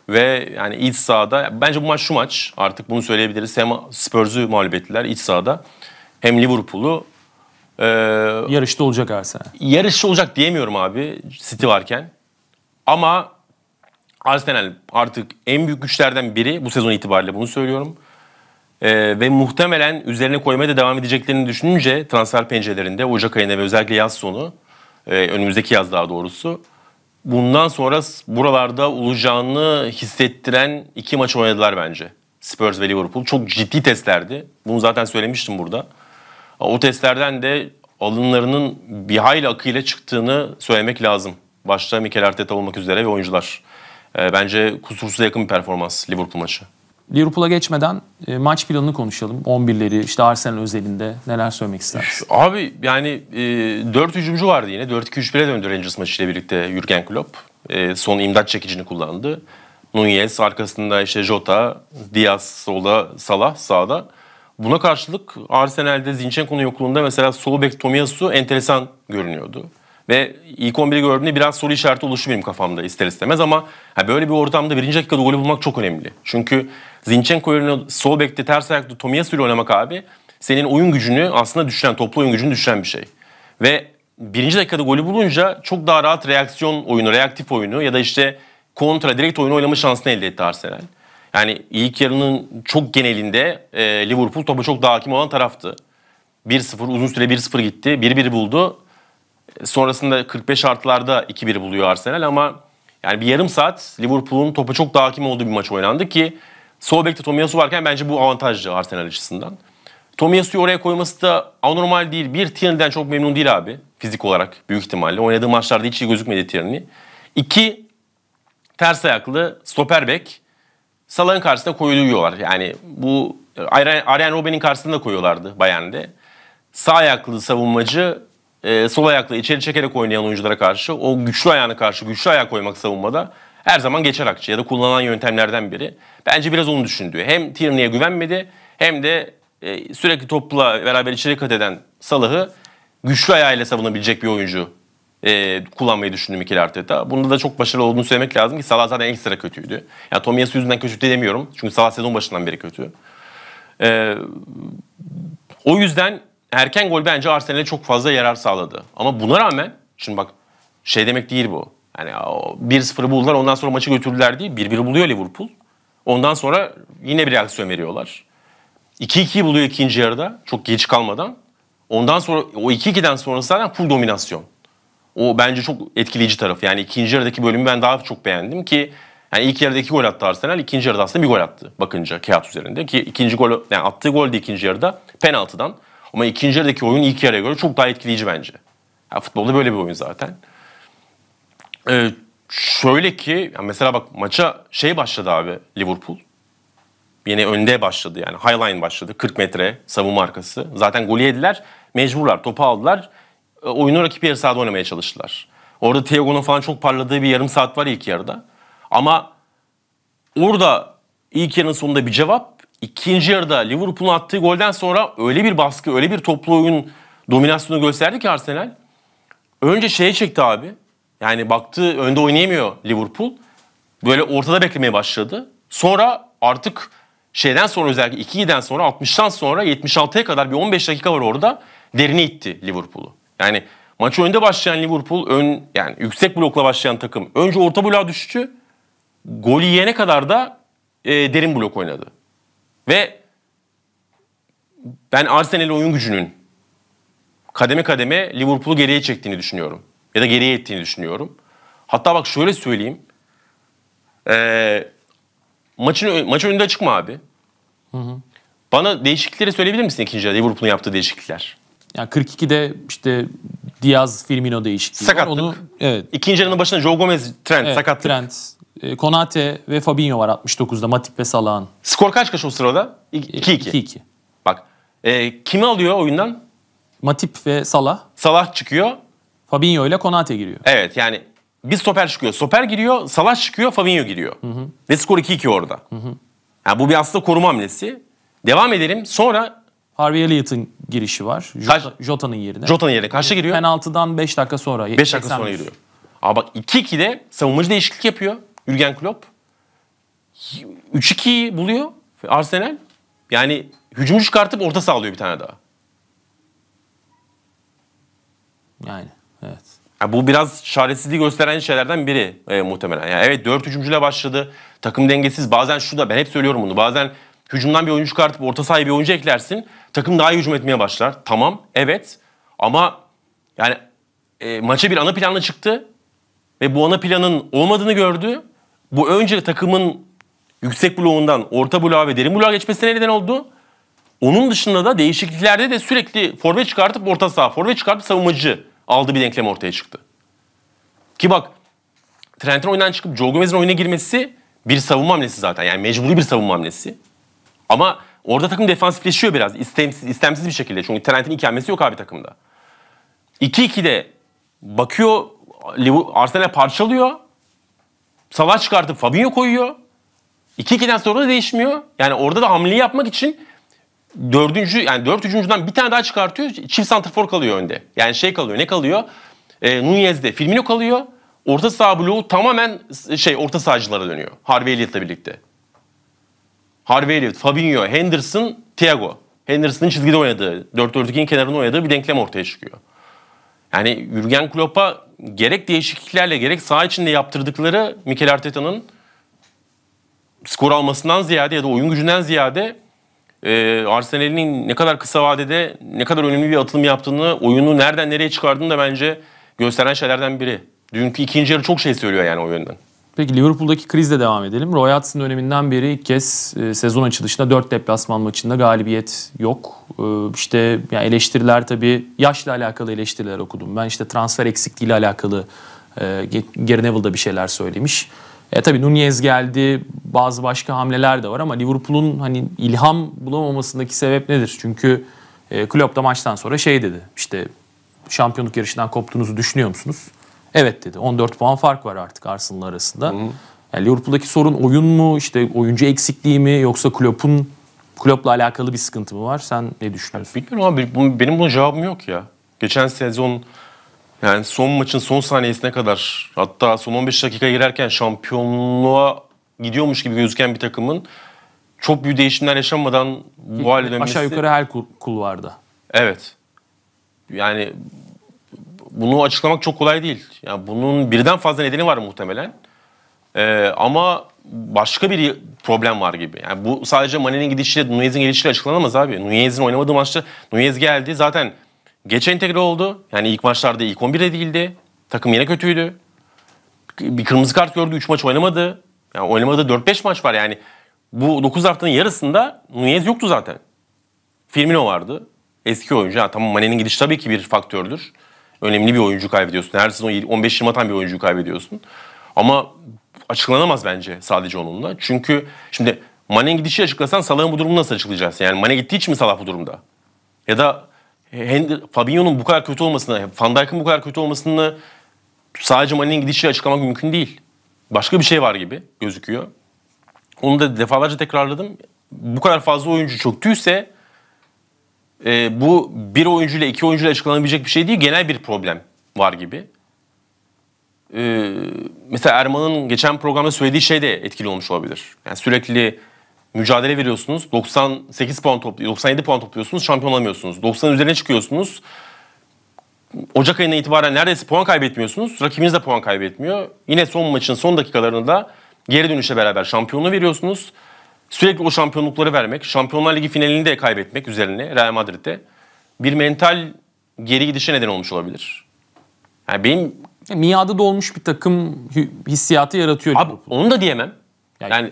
Ve yani iç sahada bence bu maç şu maç artık bunu söyleyebiliriz. Hem Spurs'u mağlup ettiler iç sahada. Hem Liverpool'u ee, yarışta olacak Arsenal. Yarışta olacak diyemiyorum abi City varken. Ama Arsenal artık en büyük güçlerden biri bu sezon itibariyle bunu söylüyorum. Ee, ve muhtemelen üzerine koymaya da devam edeceklerini düşününce transfer pencerelerinde Ocak ayında ve özellikle yaz sonu e, önümüzdeki yaz daha doğrusu bundan sonra buralarda olacağını hissettiren iki maç oynadılar bence. Spurs ve Liverpool. Çok ciddi testlerdi. Bunu zaten söylemiştim burada. O testlerden de alınlarının bir hayli akıyla çıktığını söylemek lazım. Başta Mikel Arteta olmak üzere ve oyuncular. Ee, bence kusursuz yakın bir performans Liverpool maçı. Liverpool'a geçmeden e, maç planını konuşalım. 11'leri işte Arsenal özelinde neler söylemek istersin? Abi yani e, 4 hücumcu vardı yine. 4-2-3-1'e döndü Rangers maçıyla birlikte Jurgen Klopp. E, son imdat çekicini kullandı. Nunez arkasında işte Jota, Diaz solda, Salah sağda. Buna karşılık Arsenal'de Zinchenko'nun yokluğunda mesela sol Tomiyasu enteresan görünüyordu. Ve ilk 11'i gördüğümde biraz soru işareti oluştu benim kafamda ister istemez ama ha, böyle bir ortamda birinci dakikada golü bulmak çok önemli. Çünkü Zinchenko yerine sol ters ayakta Tomiyasu ile oynamak abi senin oyun gücünü aslında düşüren, toplu oyun gücünü düşüren bir şey. Ve birinci dakikada golü bulunca çok daha rahat reaksiyon oyunu, reaktif oyunu ya da işte kontra direkt oyunu oynama şansını elde etti Arsenal. Yani ilk yarının çok genelinde e, Liverpool topa çok daha hakim olan taraftı. 1-0 uzun süre 1-0 gitti. 1-1 buldu. Sonrasında 45 artılarda 2-1 buluyor Arsenal ama yani bir yarım saat Liverpool'un topa çok daha hakim olduğu bir maç oynandı ki sol bekte Tomiyasu varken bence bu avantajlı Arsenal açısından. Tomiyasu'yu oraya koyması da anormal değil. Bir Tierney'den çok memnun değil abi fizik olarak büyük ihtimalle. Oynadığı maçlarda hiç iyi gözükmedi Tierney. İki ters ayaklı stoper bek Salah'ın karşısına koyuluyorlar. Yani bu e, Arjen Robben'in karşısında koyuyorlardı Bayern'de. Sağ ayaklı savunmacı e, sol ayaklı içeri çekerek oynayan oyunculara karşı o güçlü ayağına karşı güçlü ayak koymak savunmada her zaman geçer akçe ya da kullanılan yöntemlerden biri. Bence biraz onu düşündü. Hem Tierney'e güvenmedi hem de e, sürekli topla beraber içeri kat eden Salah'ı güçlü ayağıyla savunabilecek bir oyuncu e, kullanmayı düşündü Mikel Arteta. Bunda da çok başarılı olduğunu söylemek lazım ki Salah zaten ekstra kötüydü. Yani Tomiyasu yüzünden kötü demiyorum. Çünkü Salah sezon başından beri kötü. E, o yüzden erken gol bence Arsenal'e çok fazla yarar sağladı. Ama buna rağmen şimdi bak şey demek değil bu. Yani 1-0'ı buldular ondan sonra maçı götürdüler değil. 1-1 buluyor Liverpool. Ondan sonra yine bir reaksiyon veriyorlar. 2-2'yi buluyor ikinci yarıda çok geç kalmadan. Ondan sonra o 2-2'den sonrası zaten full dominasyon. O bence çok etkileyici taraf. Yani ikinci yarıdaki bölümü ben daha çok beğendim ki yani ilk yarıdaki gol attı Arsenal, ikinci yarıda aslında bir gol attı bakınca kağıt üzerinde. Ki ikinci gol, yani attığı gol de ikinci yarıda penaltıdan. Ama ikinci yarıdaki oyun ilk yarıya göre çok daha etkileyici bence. Yani futbolda böyle bir oyun zaten. Ee, şöyle ki yani mesela bak maça şey başladı abi Liverpool. Yine önde başladı yani. Highline başladı. 40 metre savunma arkası. Zaten golü yediler. Mecburlar. Topu aldılar. E, oyunu rakip yarı sahada oynamaya çalıştılar. Orada Thiago'nun falan çok parladığı bir yarım saat var ilk yarıda. Ama orada ilk yarının sonunda bir cevap. İkinci yarıda Liverpool'un attığı golden sonra öyle bir baskı, öyle bir toplu oyun dominasyonu gösterdi ki Arsenal. Önce şeye çekti abi. Yani baktı önde oynayamıyor Liverpool. Böyle ortada beklemeye başladı. Sonra artık şeyden sonra özellikle 2'den sonra 60'tan sonra 76'ya kadar bir 15 dakika var orada derine itti Liverpool'u. Yani maçı önde başlayan Liverpool ön yani yüksek blokla başlayan takım önce orta bloğa düştü. Golü yene kadar da e, derin blok oynadı. Ve ben Arsenal'in oyun gücünün kademe kademe Liverpool'u geriye çektiğini düşünüyorum. Ya da geriye ettiğini düşünüyorum. Hatta bak şöyle söyleyeyim. Ee, maçın, maçın önünde çıkma abi. Hı hı. Bana değişiklikleri söyleyebilir misin ikinci yarıda Liverpool'un yaptığı değişiklikler? Yani 42'de işte Diaz Firmino değişikliği sakatlık. Onu, evet. İkinci yarının başında Joe Gomez Trent, evet, sakatlık. Trend. E, Konate ve Fabinho var 69'da Matip ve Salah'ın. Skor kaç kaç o sırada? 2-2. 2-2. E, Bak. E, kimi alıyor oyundan? Matip ve Salah. Salah çıkıyor. Fabinho ile Konate giriyor. Evet yani bir stoper çıkıyor. Stoper giriyor, Salah çıkıyor, Fabinho giriyor. Hı hı. Ve skor 2-2 orada. Hı hı. Yani bu bir aslında koruma hamlesi. Devam edelim. Sonra Harvey Elliott'ın girişi var. Jota, Jota'nın yerine. Jota'nın yerine kaçta giriyor? Penaltıdan 5 dakika sonra. 5 dakika sonra giriyor. Aa bak 2-2'de savunmacı değişiklik yapıyor Jürgen Klopp. 3-2'yi buluyor Arsenal. Yani hücumu çıkartıp orta sağlıyor bir tane daha. Yani evet. Ya bu biraz çaresizliği gösteren şeylerden biri e, muhtemelen. Yani evet dört hücumcuyla başladı. Takım dengesiz. Bazen şu da ben hep söylüyorum bunu. Bazen Hücumdan bir oyuncu çıkartıp orta sahaya bir oyuncu eklersin. Takım daha iyi hücum etmeye başlar. Tamam, evet. Ama yani e, maça bir ana planla çıktı. Ve bu ana planın olmadığını gördü. Bu önce takımın yüksek bloğundan orta bloğa ve derin bloğa geçmesine neden oldu. Onun dışında da değişikliklerde de sürekli forve çıkartıp orta saha, forve çıkartıp savunmacı aldı bir denklem ortaya çıktı. Ki bak Trent'in oyundan çıkıp Joe Gomez'in oyuna girmesi bir savunma hamlesi zaten. Yani mecburi bir savunma hamlesi. Ama orada takım defansifleşiyor biraz. İstemsiz, istemsiz bir şekilde. Çünkü Trent'in ikamesi yok abi takımda. 2-2'de bakıyor Arsenal parçalıyor. Salah çıkartıp Fabinho koyuyor. 2-2'den sonra da değişmiyor. Yani orada da hamleyi yapmak için dördüncü yani dört üçüncüden bir tane daha çıkartıyor. Çift santrfor kalıyor önde. Yani şey kalıyor ne kalıyor? E, Nunez'de Firmino kalıyor. Orta saha bloğu tamamen şey orta sahacılara dönüyor. Harvey Elliott'la birlikte. Harvey Elliott, Fabinho, Henderson, Thiago. Henderson'ın çizgide oynadığı, 4-4-2'nin kenarında oynadığı bir denklem ortaya çıkıyor. Yani Jürgen Klopp'a gerek değişikliklerle gerek saha içinde yaptırdıkları Mikel Arteta'nın skor almasından ziyade ya da oyun gücünden ziyade e, Arsenal'in ne kadar kısa vadede ne kadar önemli bir atılım yaptığını, oyunu nereden nereye çıkardığını da bence gösteren şeylerden biri. Dünkü ikinci yarı çok şey söylüyor yani o yönden. Peki Liverpool'daki krizle devam edelim. Roy Hodgson döneminden beri ilk kez e, sezon açılışında 4 deplasman maçında galibiyet yok. E, işte yani eleştiriler tabii yaşla alakalı eleştiriler okudum. Ben işte transfer eksikliğiyle alakalı e, Gary Neville'da bir şeyler söylemiş. E tabii Nunez geldi, bazı başka hamleler de var ama Liverpool'un hani ilham bulamamasındaki sebep nedir? Çünkü e, Klopp da maçtan sonra şey dedi. İşte şampiyonluk yarışından koptuğunuzu düşünüyor musunuz? Evet dedi. 14 puan fark var artık Arsenal arasında. Hı. Yani Liverpool'daki sorun oyun mu, işte oyuncu eksikliği mi yoksa Klopp'un Klopp'la alakalı bir sıkıntı mı var? Sen ne düşünüyorsun? Yani bilmiyorum abi. Benim bunun cevabım yok ya. Geçen sezon yani son maçın son saniyesine kadar hatta son 15 dakika girerken şampiyonluğa gidiyormuş gibi gözüken bir takımın çok büyük değişimler yaşanmadan bu hale dönmesi... Aşağı yukarı her kulvarda. Evet. Yani bunu açıklamak çok kolay değil. Yani bunun birden fazla nedeni var muhtemelen. Ee, ama başka bir problem var gibi. Yani bu sadece Mane'nin gidişiyle, Nunez'in gelişiyle açıklanamaz abi. Nunez'in oynamadığı maçta Nunez geldi. Zaten geç entegre oldu. Yani ilk maçlarda ilk 11'de değildi. Takım yine kötüydü. Bir kırmızı kart gördü. 3 maç oynamadı. Yani oynamadığı 4-5 maç var yani. Bu 9 haftanın yarısında Nunez yoktu zaten. Firmino vardı. Eski oyuncu. Ha, tamam Mane'nin gidişi tabii ki bir faktördür. Önemli bir oyuncu kaybediyorsun. Her sezon 15-20 atan bir oyuncuyu kaybediyorsun. Ama açıklanamaz bence sadece onunla. Çünkü şimdi Mane gidişi açıklasan Salah'ın bu durumunu nasıl açıklayacaksın? Yani Mane gittiği için mi Salah bu durumda? Ya da Fabinho'nun bu kadar kötü olmasını, Van Dijk'ın bu kadar kötü olmasını sadece Mane'nin gidişiyle açıklamak mümkün değil. Başka bir şey var gibi gözüküyor. Onu da defalarca tekrarladım. Bu kadar fazla oyuncu çöktüyse e, bu bir oyuncuyla iki oyuncuyla açıklanabilecek bir şey değil. Genel bir problem var gibi. E, mesela Erman'ın geçen programda söylediği şey de etkili olmuş olabilir. Yani sürekli mücadele veriyorsunuz. 98 puan topluyor, 97 puan topluyorsunuz. Şampiyon olamıyorsunuz. 90 üzerine çıkıyorsunuz. Ocak ayına itibaren neredeyse puan kaybetmiyorsunuz. Rakibiniz de puan kaybetmiyor. Yine son maçın son dakikalarında geri dönüşe beraber şampiyonluğu veriyorsunuz sürekli o şampiyonlukları vermek, Şampiyonlar Ligi finalini de kaybetmek üzerine Real Madrid'de bir mental geri gidişe neden olmuş olabilir. Yani benim yani miadı dolmuş bir takım hissiyatı yaratıyor. Abi Liverpool. onu da diyemem. Yani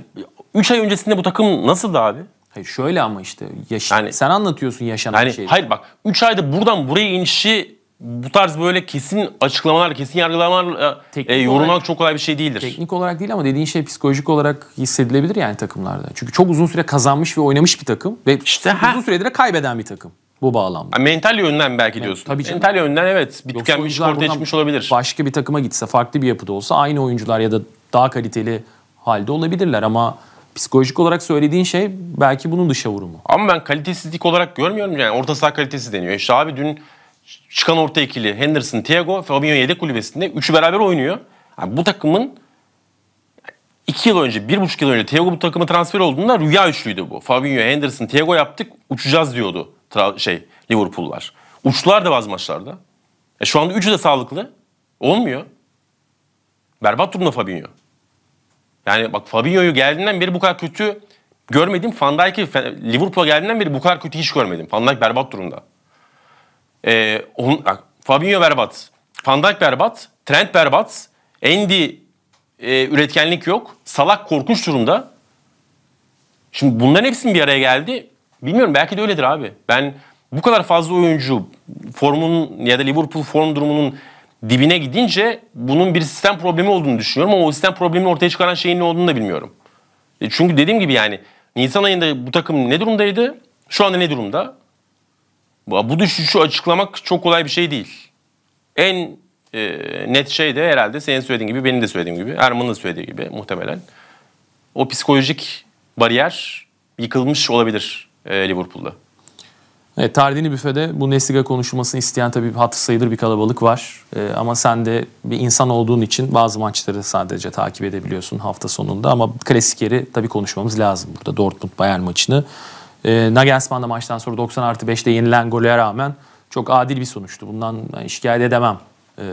3 ay öncesinde bu takım nasıldı abi? Hayır şöyle ama işte yaş- yani, sen anlatıyorsun yaşanan yani, şeyi. Hayır bak 3 ayda buradan buraya inişi bu tarz böyle kesin açıklamalar, kesin yargılamalar e, teknik e, yorumlamak çok kolay bir şey değildir. Teknik olarak değil ama dediğin şey psikolojik olarak hissedilebilir yani takımlarda. Çünkü çok uzun süre kazanmış ve oynamış bir takım ve işte uzun süredir kaybeden bir takım bu bağlamda. mental yönden belki diyorsun. Tabii canım. Mental yönden evet bir Yoksa tükenmiş ortaya çıkmış olabilir. Başka bir takıma gitse, farklı bir yapıda olsa aynı oyuncular ya da daha kaliteli halde olabilirler ama psikolojik olarak söylediğin şey belki bunun dışa vurumu. Ama ben kalitesizlik olarak görmüyorum yani orta saha kalitesi deniyor. İşte abi dün çıkan orta ikili Henderson, Thiago, Fabinho yedek kulübesinde. Üçü beraber oynuyor. Yani bu takımın iki yıl önce, bir buçuk yıl önce Thiago bu takıma transfer olduğunda rüya üçlüydü bu. Fabinho, Henderson, Thiago yaptık uçacağız diyordu tra- şey Liverpool'lar. Uçtular da bazı maçlarda. E şu anda üçü de sağlıklı. Olmuyor. Berbat durumda Fabinho. Yani bak Fabinho'yu geldiğinden beri bu kadar kötü görmedim. Van Dijk'i Liverpool'a geldiğinden beri bu kadar kötü hiç görmedim. Van Dijk berbat durumda. E, onun, bak, Fabinho berbat. Van Dijk berbat. Trent berbat. Andy e, üretkenlik yok. Salak korkunç durumda. Şimdi bunların hepsinin bir araya geldi. Bilmiyorum belki de öyledir abi. Ben bu kadar fazla oyuncu formun ya da Liverpool form durumunun dibine gidince bunun bir sistem problemi olduğunu düşünüyorum ama o sistem problemini ortaya çıkaran şeyin ne olduğunu da bilmiyorum. E çünkü dediğim gibi yani Nisan ayında bu takım ne durumdaydı? Şu anda ne durumda? Bu, bu düşüşü açıklamak çok kolay bir şey değil. En e, net şey de herhalde senin söylediğin gibi, benim de söylediğim gibi, Erman'ın da söylediği gibi muhtemelen. O psikolojik bariyer yıkılmış olabilir e, Liverpool'da. Evet, Tardini büfede bu Nesiga konuşulmasını isteyen tabii hatı sayılır bir kalabalık var. Ee, ama sen de bir insan olduğun için bazı maçları sadece takip edebiliyorsun hafta sonunda. Ama klasikleri tabii konuşmamız lazım burada. Dortmund Bayern maçını e, ee, Nagelsmann maçtan sonra 90 artı 5'te yenilen gole rağmen çok adil bir sonuçtu. Bundan şikayet edemem e,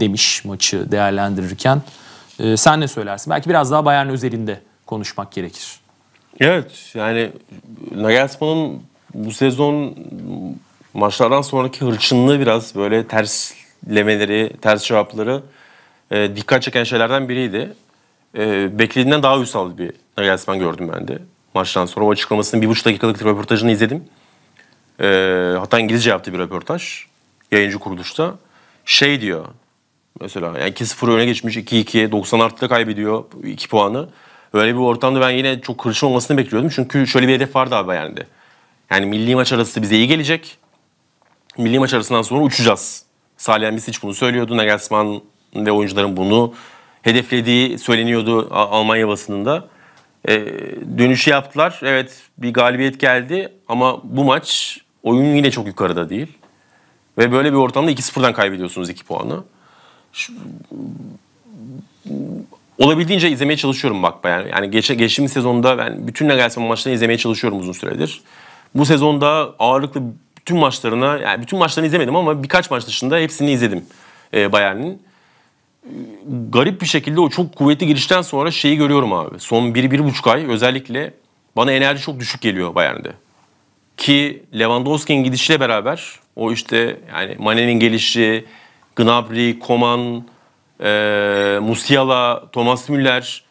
demiş maçı değerlendirirken. E, sen ne söylersin? Belki biraz daha Bayern özelinde konuşmak gerekir. Evet yani Nagelsmann'ın bu sezon maçlardan sonraki hırçınlığı biraz böyle terslemeleri, ters cevapları e, dikkat çeken şeylerden biriydi. E, beklediğinden daha uysallı bir Nagelsmann gördüm ben de maçtan sonra. O açıklamasının bir buçuk dakikalık röportajını izledim. E, hatta İngilizce yaptığı bir röportaj. Yayıncı kuruluşta. Şey diyor mesela yani 2-0 öne geçmiş 2-2 90 artıda kaybediyor 2 puanı. Öyle bir ortamda ben yine çok kırışma olmasını bekliyordum. Çünkü şöyle bir hedef vardı abi yani. Yani milli maç arası bize iyi gelecek. Milli maç arasından sonra uçacağız. Salih Misic bunu söylüyordu. Nagelsmann ve oyuncuların bunu hedeflediği söyleniyordu Almanya basınında. E, dönüşü yaptılar. Evet bir galibiyet geldi ama bu maç oyun yine çok yukarıda değil. Ve böyle bir ortamda 2-0'dan kaybediyorsunuz 2 puanı. olabildiğince izlemeye çalışıyorum bak yani. Yani geç, geçtiğimiz sezonda ben bütün Nagelsmann maçlarını izlemeye çalışıyorum uzun süredir. Bu sezonda ağırlıklı bütün maçlarına yani bütün maçlarını izlemedim ama birkaç maç dışında hepsini izledim e, Bayern'in garip bir şekilde o çok kuvvetli girişten sonra şeyi görüyorum abi. Son 1-1,5 ay özellikle bana enerji çok düşük geliyor Bayern'de. Ki Lewandowski'nin gidişiyle beraber o işte yani Mane'nin gelişi, Gnabry, Koman, e, Musiala, Thomas Müller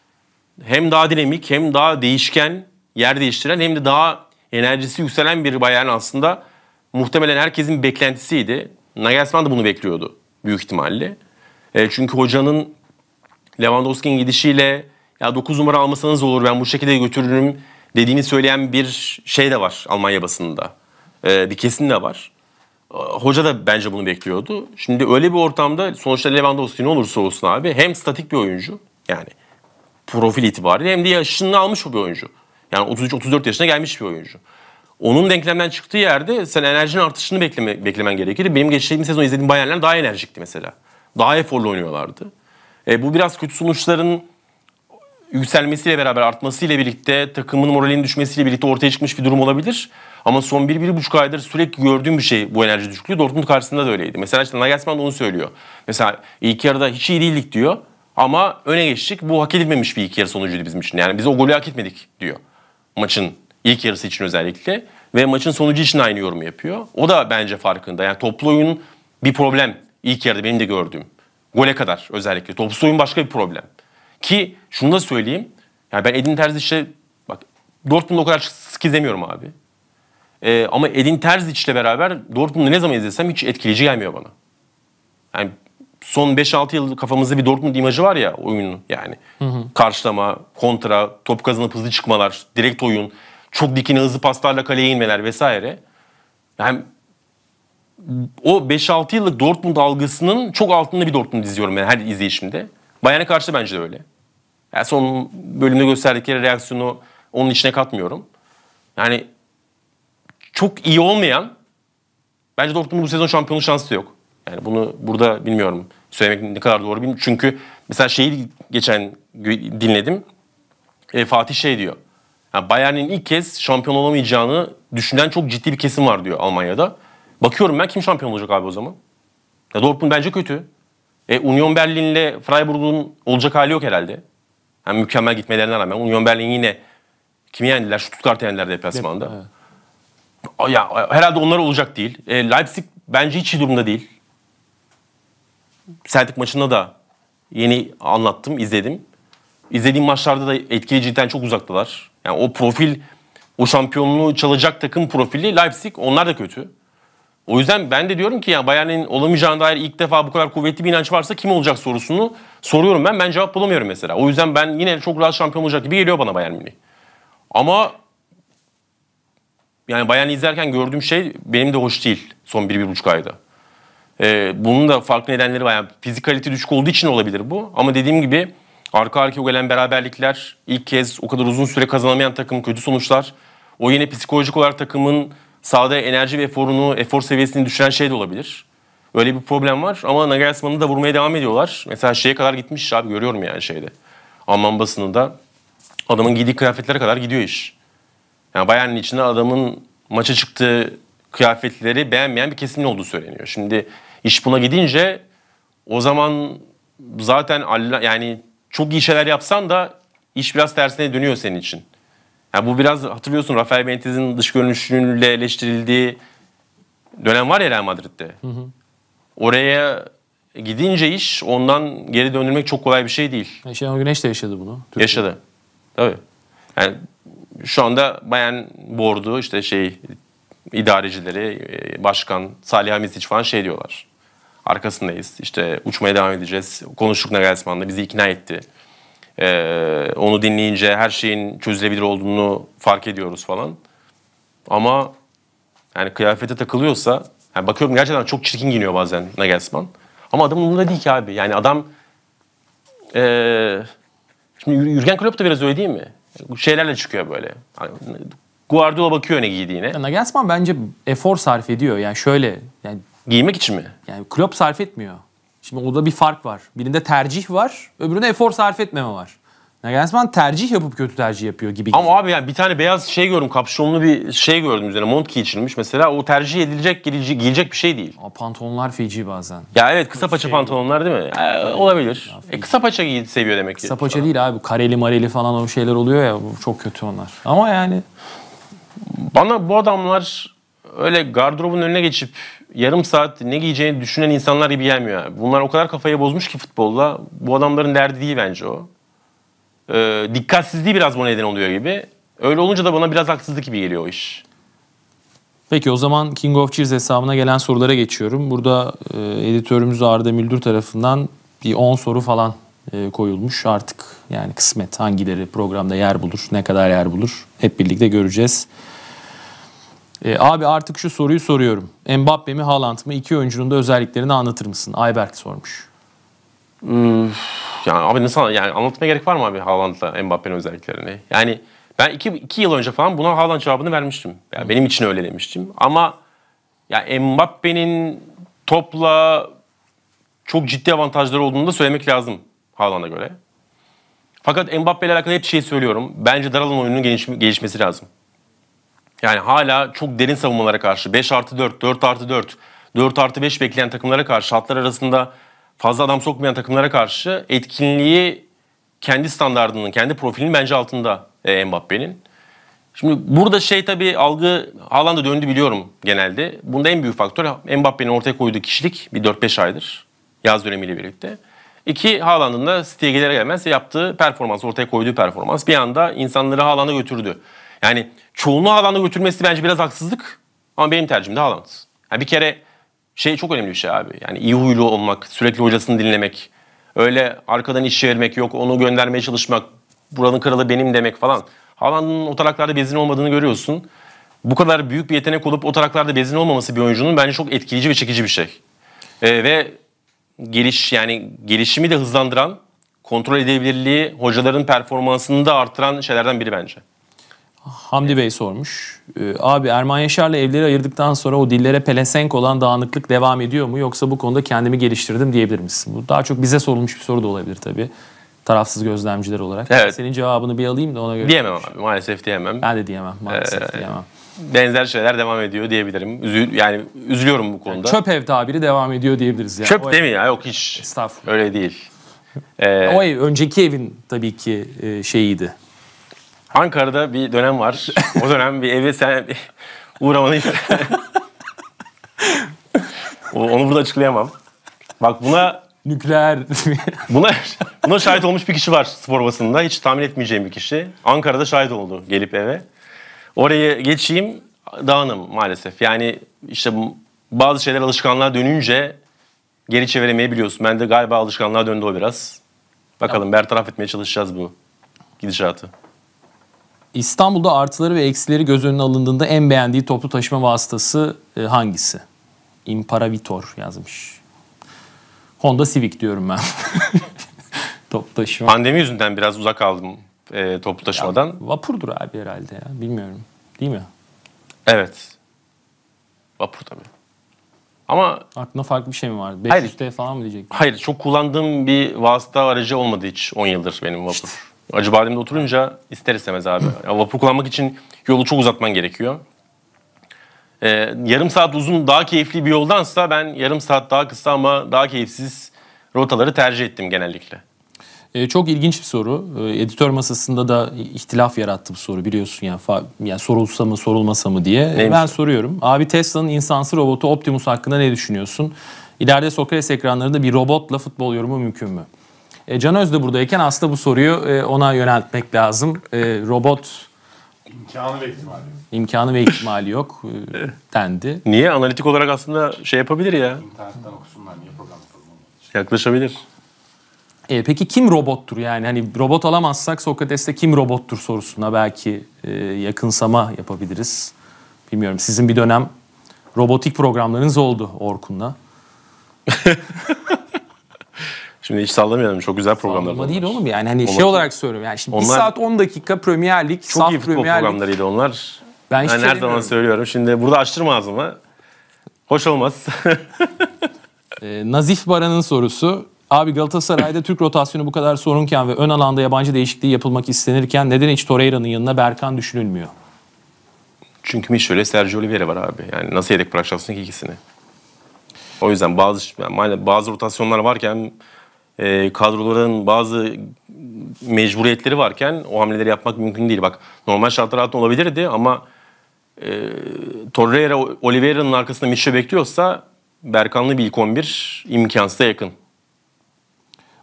hem daha dinamik hem daha değişken, yer değiştiren hem de daha enerjisi yükselen bir Bayern aslında muhtemelen herkesin beklentisiydi. Nagelsmann da bunu bekliyordu büyük ihtimalle. E, çünkü hocanın Lewandowski'nin gidişiyle ya 9 numara almasanız olur ben bu şekilde götürürüm dediğini söyleyen bir şey de var Almanya basınında. E, bir kesin de var. E, hoca da bence bunu bekliyordu. Şimdi öyle bir ortamda sonuçta Lewandowski ne olursa olsun abi hem statik bir oyuncu yani profil itibariyle hem de yaşını almış bir oyuncu. Yani 33-34 yaşına gelmiş bir oyuncu. Onun denklemden çıktığı yerde sen enerjinin artışını bekleme, beklemen gerekir. Benim geçtiğim sezon izlediğim Bayernler daha enerjikti mesela. Daha eforlu oynuyorlardı. E, bu biraz kötü sonuçların yükselmesiyle beraber artmasıyla birlikte takımın moralinin düşmesiyle birlikte ortaya çıkmış bir durum olabilir. Ama son 1-1,5 aydır sürekli gördüğüm bir şey bu enerji düşüklüğü. Dortmund karşısında da öyleydi. Mesela işte Nagelsmann da onu söylüyor. Mesela ilk yarıda hiç iyi değildik diyor. Ama öne geçtik. Bu hak edilmemiş bir ilk yarı sonucuydu bizim için. Yani biz o golü hak etmedik diyor. Maçın ilk yarısı için özellikle. Ve maçın sonucu için aynı yorumu yapıyor. O da bence farkında. Yani toplu oyun bir problem İlk yarıda benim de gördüğüm. Gole kadar özellikle. Topsuz oyun başka bir problem. Ki şunu da söyleyeyim. Yani ben Edin Terzic'le bak Dortmund'u o kadar sık izlemiyorum abi. Ee, ama Edin Terzic'le beraber Dortmund'u ne zaman izlesem hiç etkileyici gelmiyor bana. Yani son 5-6 yıl kafamızda bir Dortmund imajı var ya oyunun yani. Hı hı. Karşılama, kontra, top kazanıp hızlı çıkmalar, direkt oyun, çok dikine hızlı paslarla kaleye inmeler vesaire. yani o 5-6 yıllık Dortmund algısının çok altında bir Dortmund diziyorum yani her izleyişimde. Bayern'e karşı bence de öyle. Yani son bölümde gösterdikleri reaksiyonu onun içine katmıyorum. Yani çok iyi olmayan bence Dortmund bu sezon şampiyonluk şansı da yok. Yani bunu burada bilmiyorum söylemek ne kadar doğru bilmiyorum. Çünkü mesela şeyi geçen dinledim. E, Fatih şey diyor. Yani Bayern'in ilk kez şampiyon olamayacağını düşünen çok ciddi bir kesim var diyor Almanya'da. Bakıyorum ben kim şampiyon olacak abi o zaman? Ya Dortmund bence kötü. E, Union ile Freiburg'un olacak hali yok herhalde. Yani mükemmel gitmelerine rağmen. Union Berlin yine kimi yendiler? Stuttgart'ı yendiler deplasmanda. Evet. Ya, herhalde onlar olacak değil. E, Leipzig bence hiç iyi durumda değil. Celtic maçında da yeni anlattım, izledim. İzlediğim maçlarda da etkileyiciden çok uzaktalar. Yani o profil, o şampiyonluğu çalacak takım profili Leipzig. Onlar da kötü. O yüzden ben de diyorum ki yani Bayern'in olamayacağına dair ilk defa bu kadar kuvvetli bir inanç varsa kim olacak sorusunu soruyorum ben. Ben cevap bulamıyorum mesela. O yüzden ben yine çok rahat şampiyon olacak gibi geliyor bana Bayern Münih. Ama yani Bayern izlerken gördüğüm şey benim de hoş değil son 1-1,5 ayda. Ee, bunun da farklı nedenleri var. Yani fizikalite düşük olduğu için olabilir bu. Ama dediğim gibi arka arkaya gelen beraberlikler, ilk kez o kadar uzun süre kazanamayan takım, kötü sonuçlar. O yine psikolojik olarak takımın sahada enerji ve eforunu, efor seviyesini düşüren şey de olabilir. Öyle bir problem var ama Nagelsmann'ı da vurmaya devam ediyorlar. Mesela şeye kadar gitmiş abi görüyorum yani şeyde. Alman basınında adamın giydiği kıyafetlere kadar gidiyor iş. Yani Bayern'in içinde adamın maça çıktığı kıyafetleri beğenmeyen bir kesim olduğu söyleniyor. Şimdi iş buna gidince o zaman zaten yani çok iyi şeyler yapsan da iş biraz tersine dönüyor senin için. Yani bu biraz hatırlıyorsun Rafael Benitez'in dış görünüşüyle eleştirildiği dönem var ya Real Madrid'de. Hı hı. Oraya gidince iş ondan geri dönülmek çok kolay bir şey değil. E, Şenol Güneş de yaşadı bunu. Türkiye'de. Yaşadı. Tabii. Yani şu anda Bayern Board'u işte şey idarecileri, e, başkan Salih Hamisic falan şey diyorlar. Arkasındayız. İşte uçmaya devam edeceğiz. Konuştuk Nagelsmann'la bizi ikna etti. Ee, onu dinleyince her şeyin çözülebilir olduğunu fark ediyoruz falan. Ama yani kıyafete takılıyorsa, yani bakıyorum gerçekten çok çirkin giyiniyor bazen Nagelsmann. Ama adamın umurunda değil ki abi. Yani adam ee, şimdi Jürgen Klopp da biraz öyle değil mi? Şeylerle çıkıyor böyle. Yani, Guardiola bakıyor ne giydiğine. Ya Nagelsmann bence efor sarf ediyor. Yani şöyle yani Giymek için mi? Yani Klopp sarf etmiyor. Şimdi orada bir fark var. Birinde tercih var, öbürüne efor sarf etmeme var. Nagelsmann tercih yapıp kötü tercih yapıyor gibi. Ama gibi. abi yani bir tane beyaz şey gördüm, kapşonlu bir şey gördüm üzerine mont geçirmiş mesela. O tercih edilecek, gelecek, gelecek bir şey değil. Aa, pantolonlar feci bazen. Ya evet kısa paça şey pantolonlar değil mi? Ee, olabilir. Ya, e, kısa paça giy seviyor demek ki. Kısa paça değil abi. Kareli mareli falan o şeyler oluyor ya. Çok kötü onlar. Ama yani... Bana bu adamlar öyle gardırobun önüne geçip yarım saat ne giyeceğini düşünen insanlar gibi gelmiyor. Bunlar o kadar kafayı bozmuş ki futbolla. Bu adamların derdi değil bence o. Ee, dikkatsizliği biraz bu neden oluyor gibi. Öyle olunca da bana biraz haksızlık gibi geliyor o iş. Peki o zaman King of Cheers hesabına gelen sorulara geçiyorum. Burada e, editörümüz Arda Müldür tarafından bir 10 soru falan e, koyulmuş. Artık yani kısmet hangileri programda yer bulur, ne kadar yer bulur hep birlikte göreceğiz. E, abi artık şu soruyu soruyorum. Mbappe mi Haaland mı? İki oyuncunun da özelliklerini anlatır mısın? Ayberk sormuş. Hmm, yani abi nasıl yani anlatmaya gerek var mı abi Haaland'la Mbappe'nin özelliklerini? Yani ben iki, iki yıl önce falan buna Haaland cevabını vermiştim. Yani hmm. benim için öyle demiştim. Ama ya yani Mbappe'nin topla çok ciddi avantajları olduğunu da söylemek lazım Haaland'a göre. Fakat Mbappe ile alakalı hep şey söylüyorum. Bence Daralın oyunun geliş, gelişmesi lazım. Yani hala çok derin savunmalara karşı 5 artı 4, 4 artı 4, 4 artı 5 bekleyen takımlara karşı hatlar arasında fazla adam sokmayan takımlara karşı etkinliği kendi standartının, kendi profilinin bence altında e, Mbappe'nin. Şimdi burada şey tabii algı Haaland'a döndü biliyorum genelde. Bunda en büyük faktör Mbappe'nin ortaya koyduğu kişilik bir 4-5 aydır yaz dönemiyle birlikte. İki Haaland'ın da City'ye gelere gelmez yaptığı performans, ortaya koyduğu performans bir anda insanları Haaland'a götürdü. Yani çoğunluğu Haaland'a götürmesi bence biraz haksızlık. Ama benim tercihim de Haaland. Yani bir kere şey çok önemli bir şey abi. Yani iyi huylu olmak, sürekli hocasını dinlemek, öyle arkadan iş çevirmek yok, onu göndermeye çalışmak, buranın kralı benim demek falan. Haaland'ın o taraklarda bezin olmadığını görüyorsun. Bu kadar büyük bir yetenek olup o taraklarda bezin olmaması bir oyuncunun bence çok etkileyici ve çekici bir şey. Ee, ve geliş yani gelişimi de hızlandıran, kontrol edebilirliği, hocaların performansını da artıran şeylerden biri bence. Hamdi Bey sormuş. Ee, abi Erman Yaşar'la evleri ayırdıktan sonra o dillere pelesenk olan dağınıklık devam ediyor mu? Yoksa bu konuda kendimi geliştirdim diyebilir misin? Bu daha çok bize sorulmuş bir soru da olabilir tabii. Tarafsız gözlemciler olarak. Evet. Senin cevabını bir alayım da ona göre. Diyemem abi maalesef diyemem. Ben de diyemem maalesef ee, diyemem. Benzer şeyler devam ediyor diyebilirim. Üzül, yani üzülüyorum bu konuda. Yani çöp ev tabiri devam ediyor diyebiliriz. Yani. Çöp o değil ev... mi ya? Yok hiç. Estağfurullah. Öyle değil. Ee, o ev önceki evin tabii ki e, şeyiydi Ankara'da bir dönem var. O dönem bir eve sen uğramanı istedim. Onu burada açıklayamam. Bak buna... Nükleer. buna, buna şahit olmuş bir kişi var spor basında. Hiç tahmin etmeyeceğim bir kişi. Ankara'da şahit oldu gelip eve. Oraya geçeyim dağınım maalesef. Yani işte bazı şeyler alışkanlığa dönünce geri çeviremeyebiliyorsun. Ben de galiba alışkanlığa döndü o biraz. Bakalım tamam. bertaraf etmeye çalışacağız bu gidişatı. İstanbul'da artıları ve eksileri göz önüne alındığında en beğendiği toplu taşıma vasıtası e, hangisi? Imparavitor yazmış. Honda Civic diyorum ben. toplu taşıma. Pandemi yüzünden biraz uzak kaldım e, toplu taşımadan. Ya, vapurdur abi herhalde ya. Bilmiyorum. Değil mi? Evet. Vapur tabii. Ama aklına farklı bir şey mi vardı? 500 hayır, falan mı diyecektin? Hayır, çok kullandığım bir vasıta aracı olmadı hiç 10 yıldır benim vapur. İşte. Acıbadem'de oturunca ister istemez abi. Yani vapur kullanmak için yolu çok uzatman gerekiyor. Ee, yarım saat uzun daha keyifli bir yoldansa ben yarım saat daha kısa ama daha keyifsiz rotaları tercih ettim genellikle. Ee, çok ilginç bir soru. Ee, editör masasında da ihtilaf yarattı bu soru biliyorsun yani, fa- yani sorulsa mı sorulmasa mı diye. Neymiş? Ben soruyorum. Abi Tesla'nın insansı robotu Optimus hakkında ne düşünüyorsun? İleride Sokrates ekranlarında bir robotla futbol yorumu mümkün mü? E, Can Öz de buradayken aslında bu soruyu e, ona yöneltmek lazım. E, robot imkanı ve ihtimali yok. ve ihtimali yok e, dendi. Niye? Analitik olarak aslında şey yapabilir ya. İnternetten okusunlar niye program yapalım? Yaklaşabilir. E, peki kim robottur yani? Hani robot alamazsak Sokrates'te kim robottur sorusuna belki e, yakınsama yapabiliriz. Bilmiyorum sizin bir dönem robotik programlarınız oldu Orkun'la. Şimdi hiç sallamayalım. Çok güzel programlar. Sallama değil oğlum yani hani şey olarak söylüyorum. Yani şimdi onlar, 1 saat 10 dakika Premier Lig, Çok iyi futbol Premier programlarıydı Lig. onlar. Ben yani her zaman söylüyorum. Şimdi burada açtırma ağzımı. Hoş olmaz. ee, Nazif Baran'ın sorusu. Abi Galatasaray'da Türk rotasyonu bu kadar sorunken ve ön alanda yabancı değişikliği yapılmak istenirken neden hiç Torreira'nın yanına Berkan düşünülmüyor? Çünkü mi şöyle Sergio Oliveira var abi. Yani nasıl yedek bırakacaksın ki ikisini? O yüzden bazı yani bazı rotasyonlar varken e, kadroların bazı mecburiyetleri varken o hamleleri yapmak mümkün değil. Bak normal şartlar altında olabilirdi ama e, Torreira Oliveira'nın arkasında Mitchell bekliyorsa Berkanlı bir ilk 11 imkansıza yakın.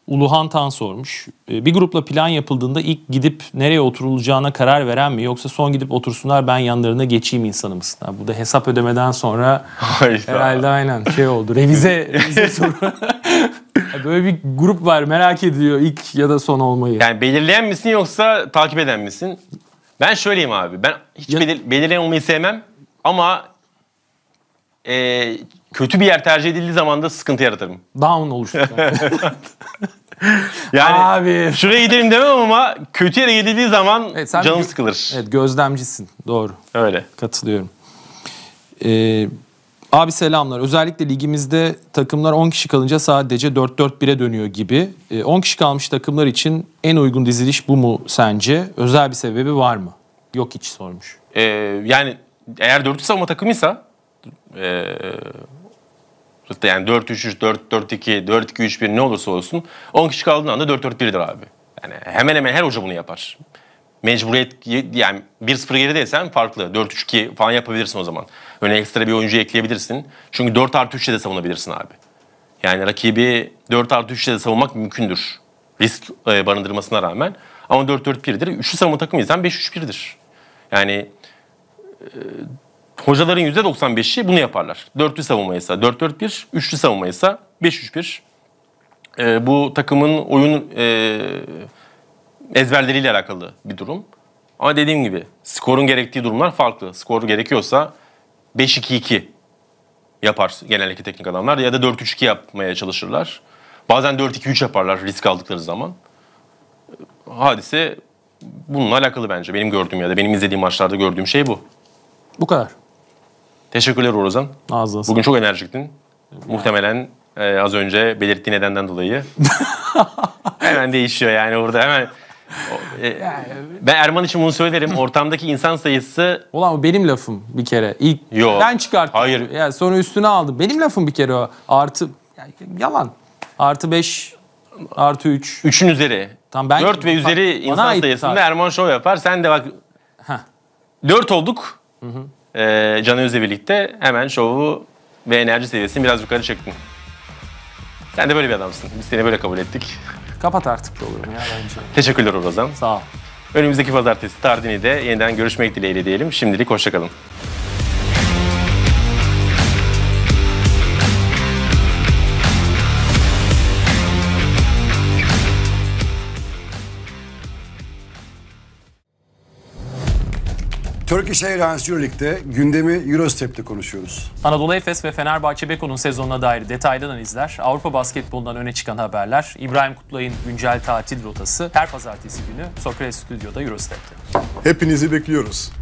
Uluhan Tan sormuş. Ee, bir grupla plan yapıldığında ilk gidip nereye oturulacağına karar veren mi yoksa son gidip otursunlar ben yanlarına geçeyim insanı mısın? bu da hesap ödemeden sonra Hayda. herhalde aynen şey oldu. Revize, revize soru. Böyle bir grup var merak ediyor ilk ya da son olmayı. Yani belirleyen misin yoksa takip eden misin? Ben söyleyeyim abi. Ben hiç Ya- belir- belirleyen olmayı sevmem ama e, kötü bir yer tercih edildiği zaman da sıkıntı yaratırım. Down oluştu. Yani Abi. şuraya gidelim demem ama kötü yere gidildiği zaman Evet, sen canım bir- sıkılır. evet gözlemcisin. Doğru. Öyle. Katılıyorum. Ee, Abi selamlar. Özellikle ligimizde takımlar 10 kişi kalınca sadece 4-4-1'e dönüyor gibi. 10 e, kişi kalmış takımlar için en uygun diziliş bu mu sence? Özel bir sebebi var mı? Yok hiç sormuş. Ee, yani eğer 4 3 savunma takımıysa e, yani 4-3-3, 4-4-2, 4-2-3-1 ne olursa olsun 10 kişi kaldığında anda 4-4-1'dir abi. Yani hemen hemen her hoca bunu yapar mecburiyet yani 1-0 gerideysen farklı. 4-3-2 falan yapabilirsin o zaman. Öne ekstra bir oyuncu ekleyebilirsin. Çünkü 4 artı 3'te de savunabilirsin abi. Yani rakibi 4 artı 3'te de savunmak mümkündür. Risk e, barındırmasına rağmen. Ama 4-4-1'dir. Üçlü savunma takımıysan 5-3-1'dir. Yani e, hocaların %95'i bunu yaparlar. Dörtlü savunmaysa 4-4-1, üçlü savunmaysa 5-3-1. E, bu takımın oyun e, ezberleriyle alakalı bir durum. Ama dediğim gibi skorun gerektiği durumlar farklı. Skor gerekiyorsa 5-2-2 yapar genellikle teknik adamlar ya da 4-3-2 yapmaya çalışırlar. Bazen 4-2-3 yaparlar risk aldıkları zaman. Hadise bununla alakalı bence. Benim gördüğüm ya da benim izlediğim maçlarda gördüğüm şey bu. Bu kadar. Teşekkürler Uğur Ağzına Bugün çok enerjiktin. Yani. Muhtemelen e, az önce belirttiği nedenden dolayı. hemen değişiyor yani burada hemen e, ben Erman için bunu söylerim. Ortamdaki insan sayısı... Ulan o benim lafım bir kere. İlk Yo, ben çıkarttım. Hayır. Yani sonra üstüne aldı. Benim lafım bir kere o. Artı... Yani yalan. Artı beş. artı üç. Üçün üzeri. Tamam, ben 4 ve üzeri bak, insan sayısında tarz. Erman show yapar. Sen de bak... Heh. 4 olduk. Hı hı. Ee, Can Öz'le birlikte hemen şovu ve enerji seviyesini biraz yukarı çektin. Sen de böyle bir adamsın. Biz seni böyle kabul ettik. Kapat artık programı ya bence. Teşekkürler Urazan. Sağ ol. Önümüzdeki pazartesi Tardini'de yeniden görüşmek dileğiyle diyelim. Şimdilik hoşçakalın. Turkish Airlines Euroleague'de gündemi Eurostep'te konuşuyoruz. Anadolu Efes ve Fenerbahçe Beko'nun sezonuna dair detaylı analizler, Avrupa basketbolundan öne çıkan haberler, İbrahim Kutlay'ın güncel tatil rotası her pazartesi günü Sokrates Stüdyo'da Eurostep'te. Hepinizi bekliyoruz.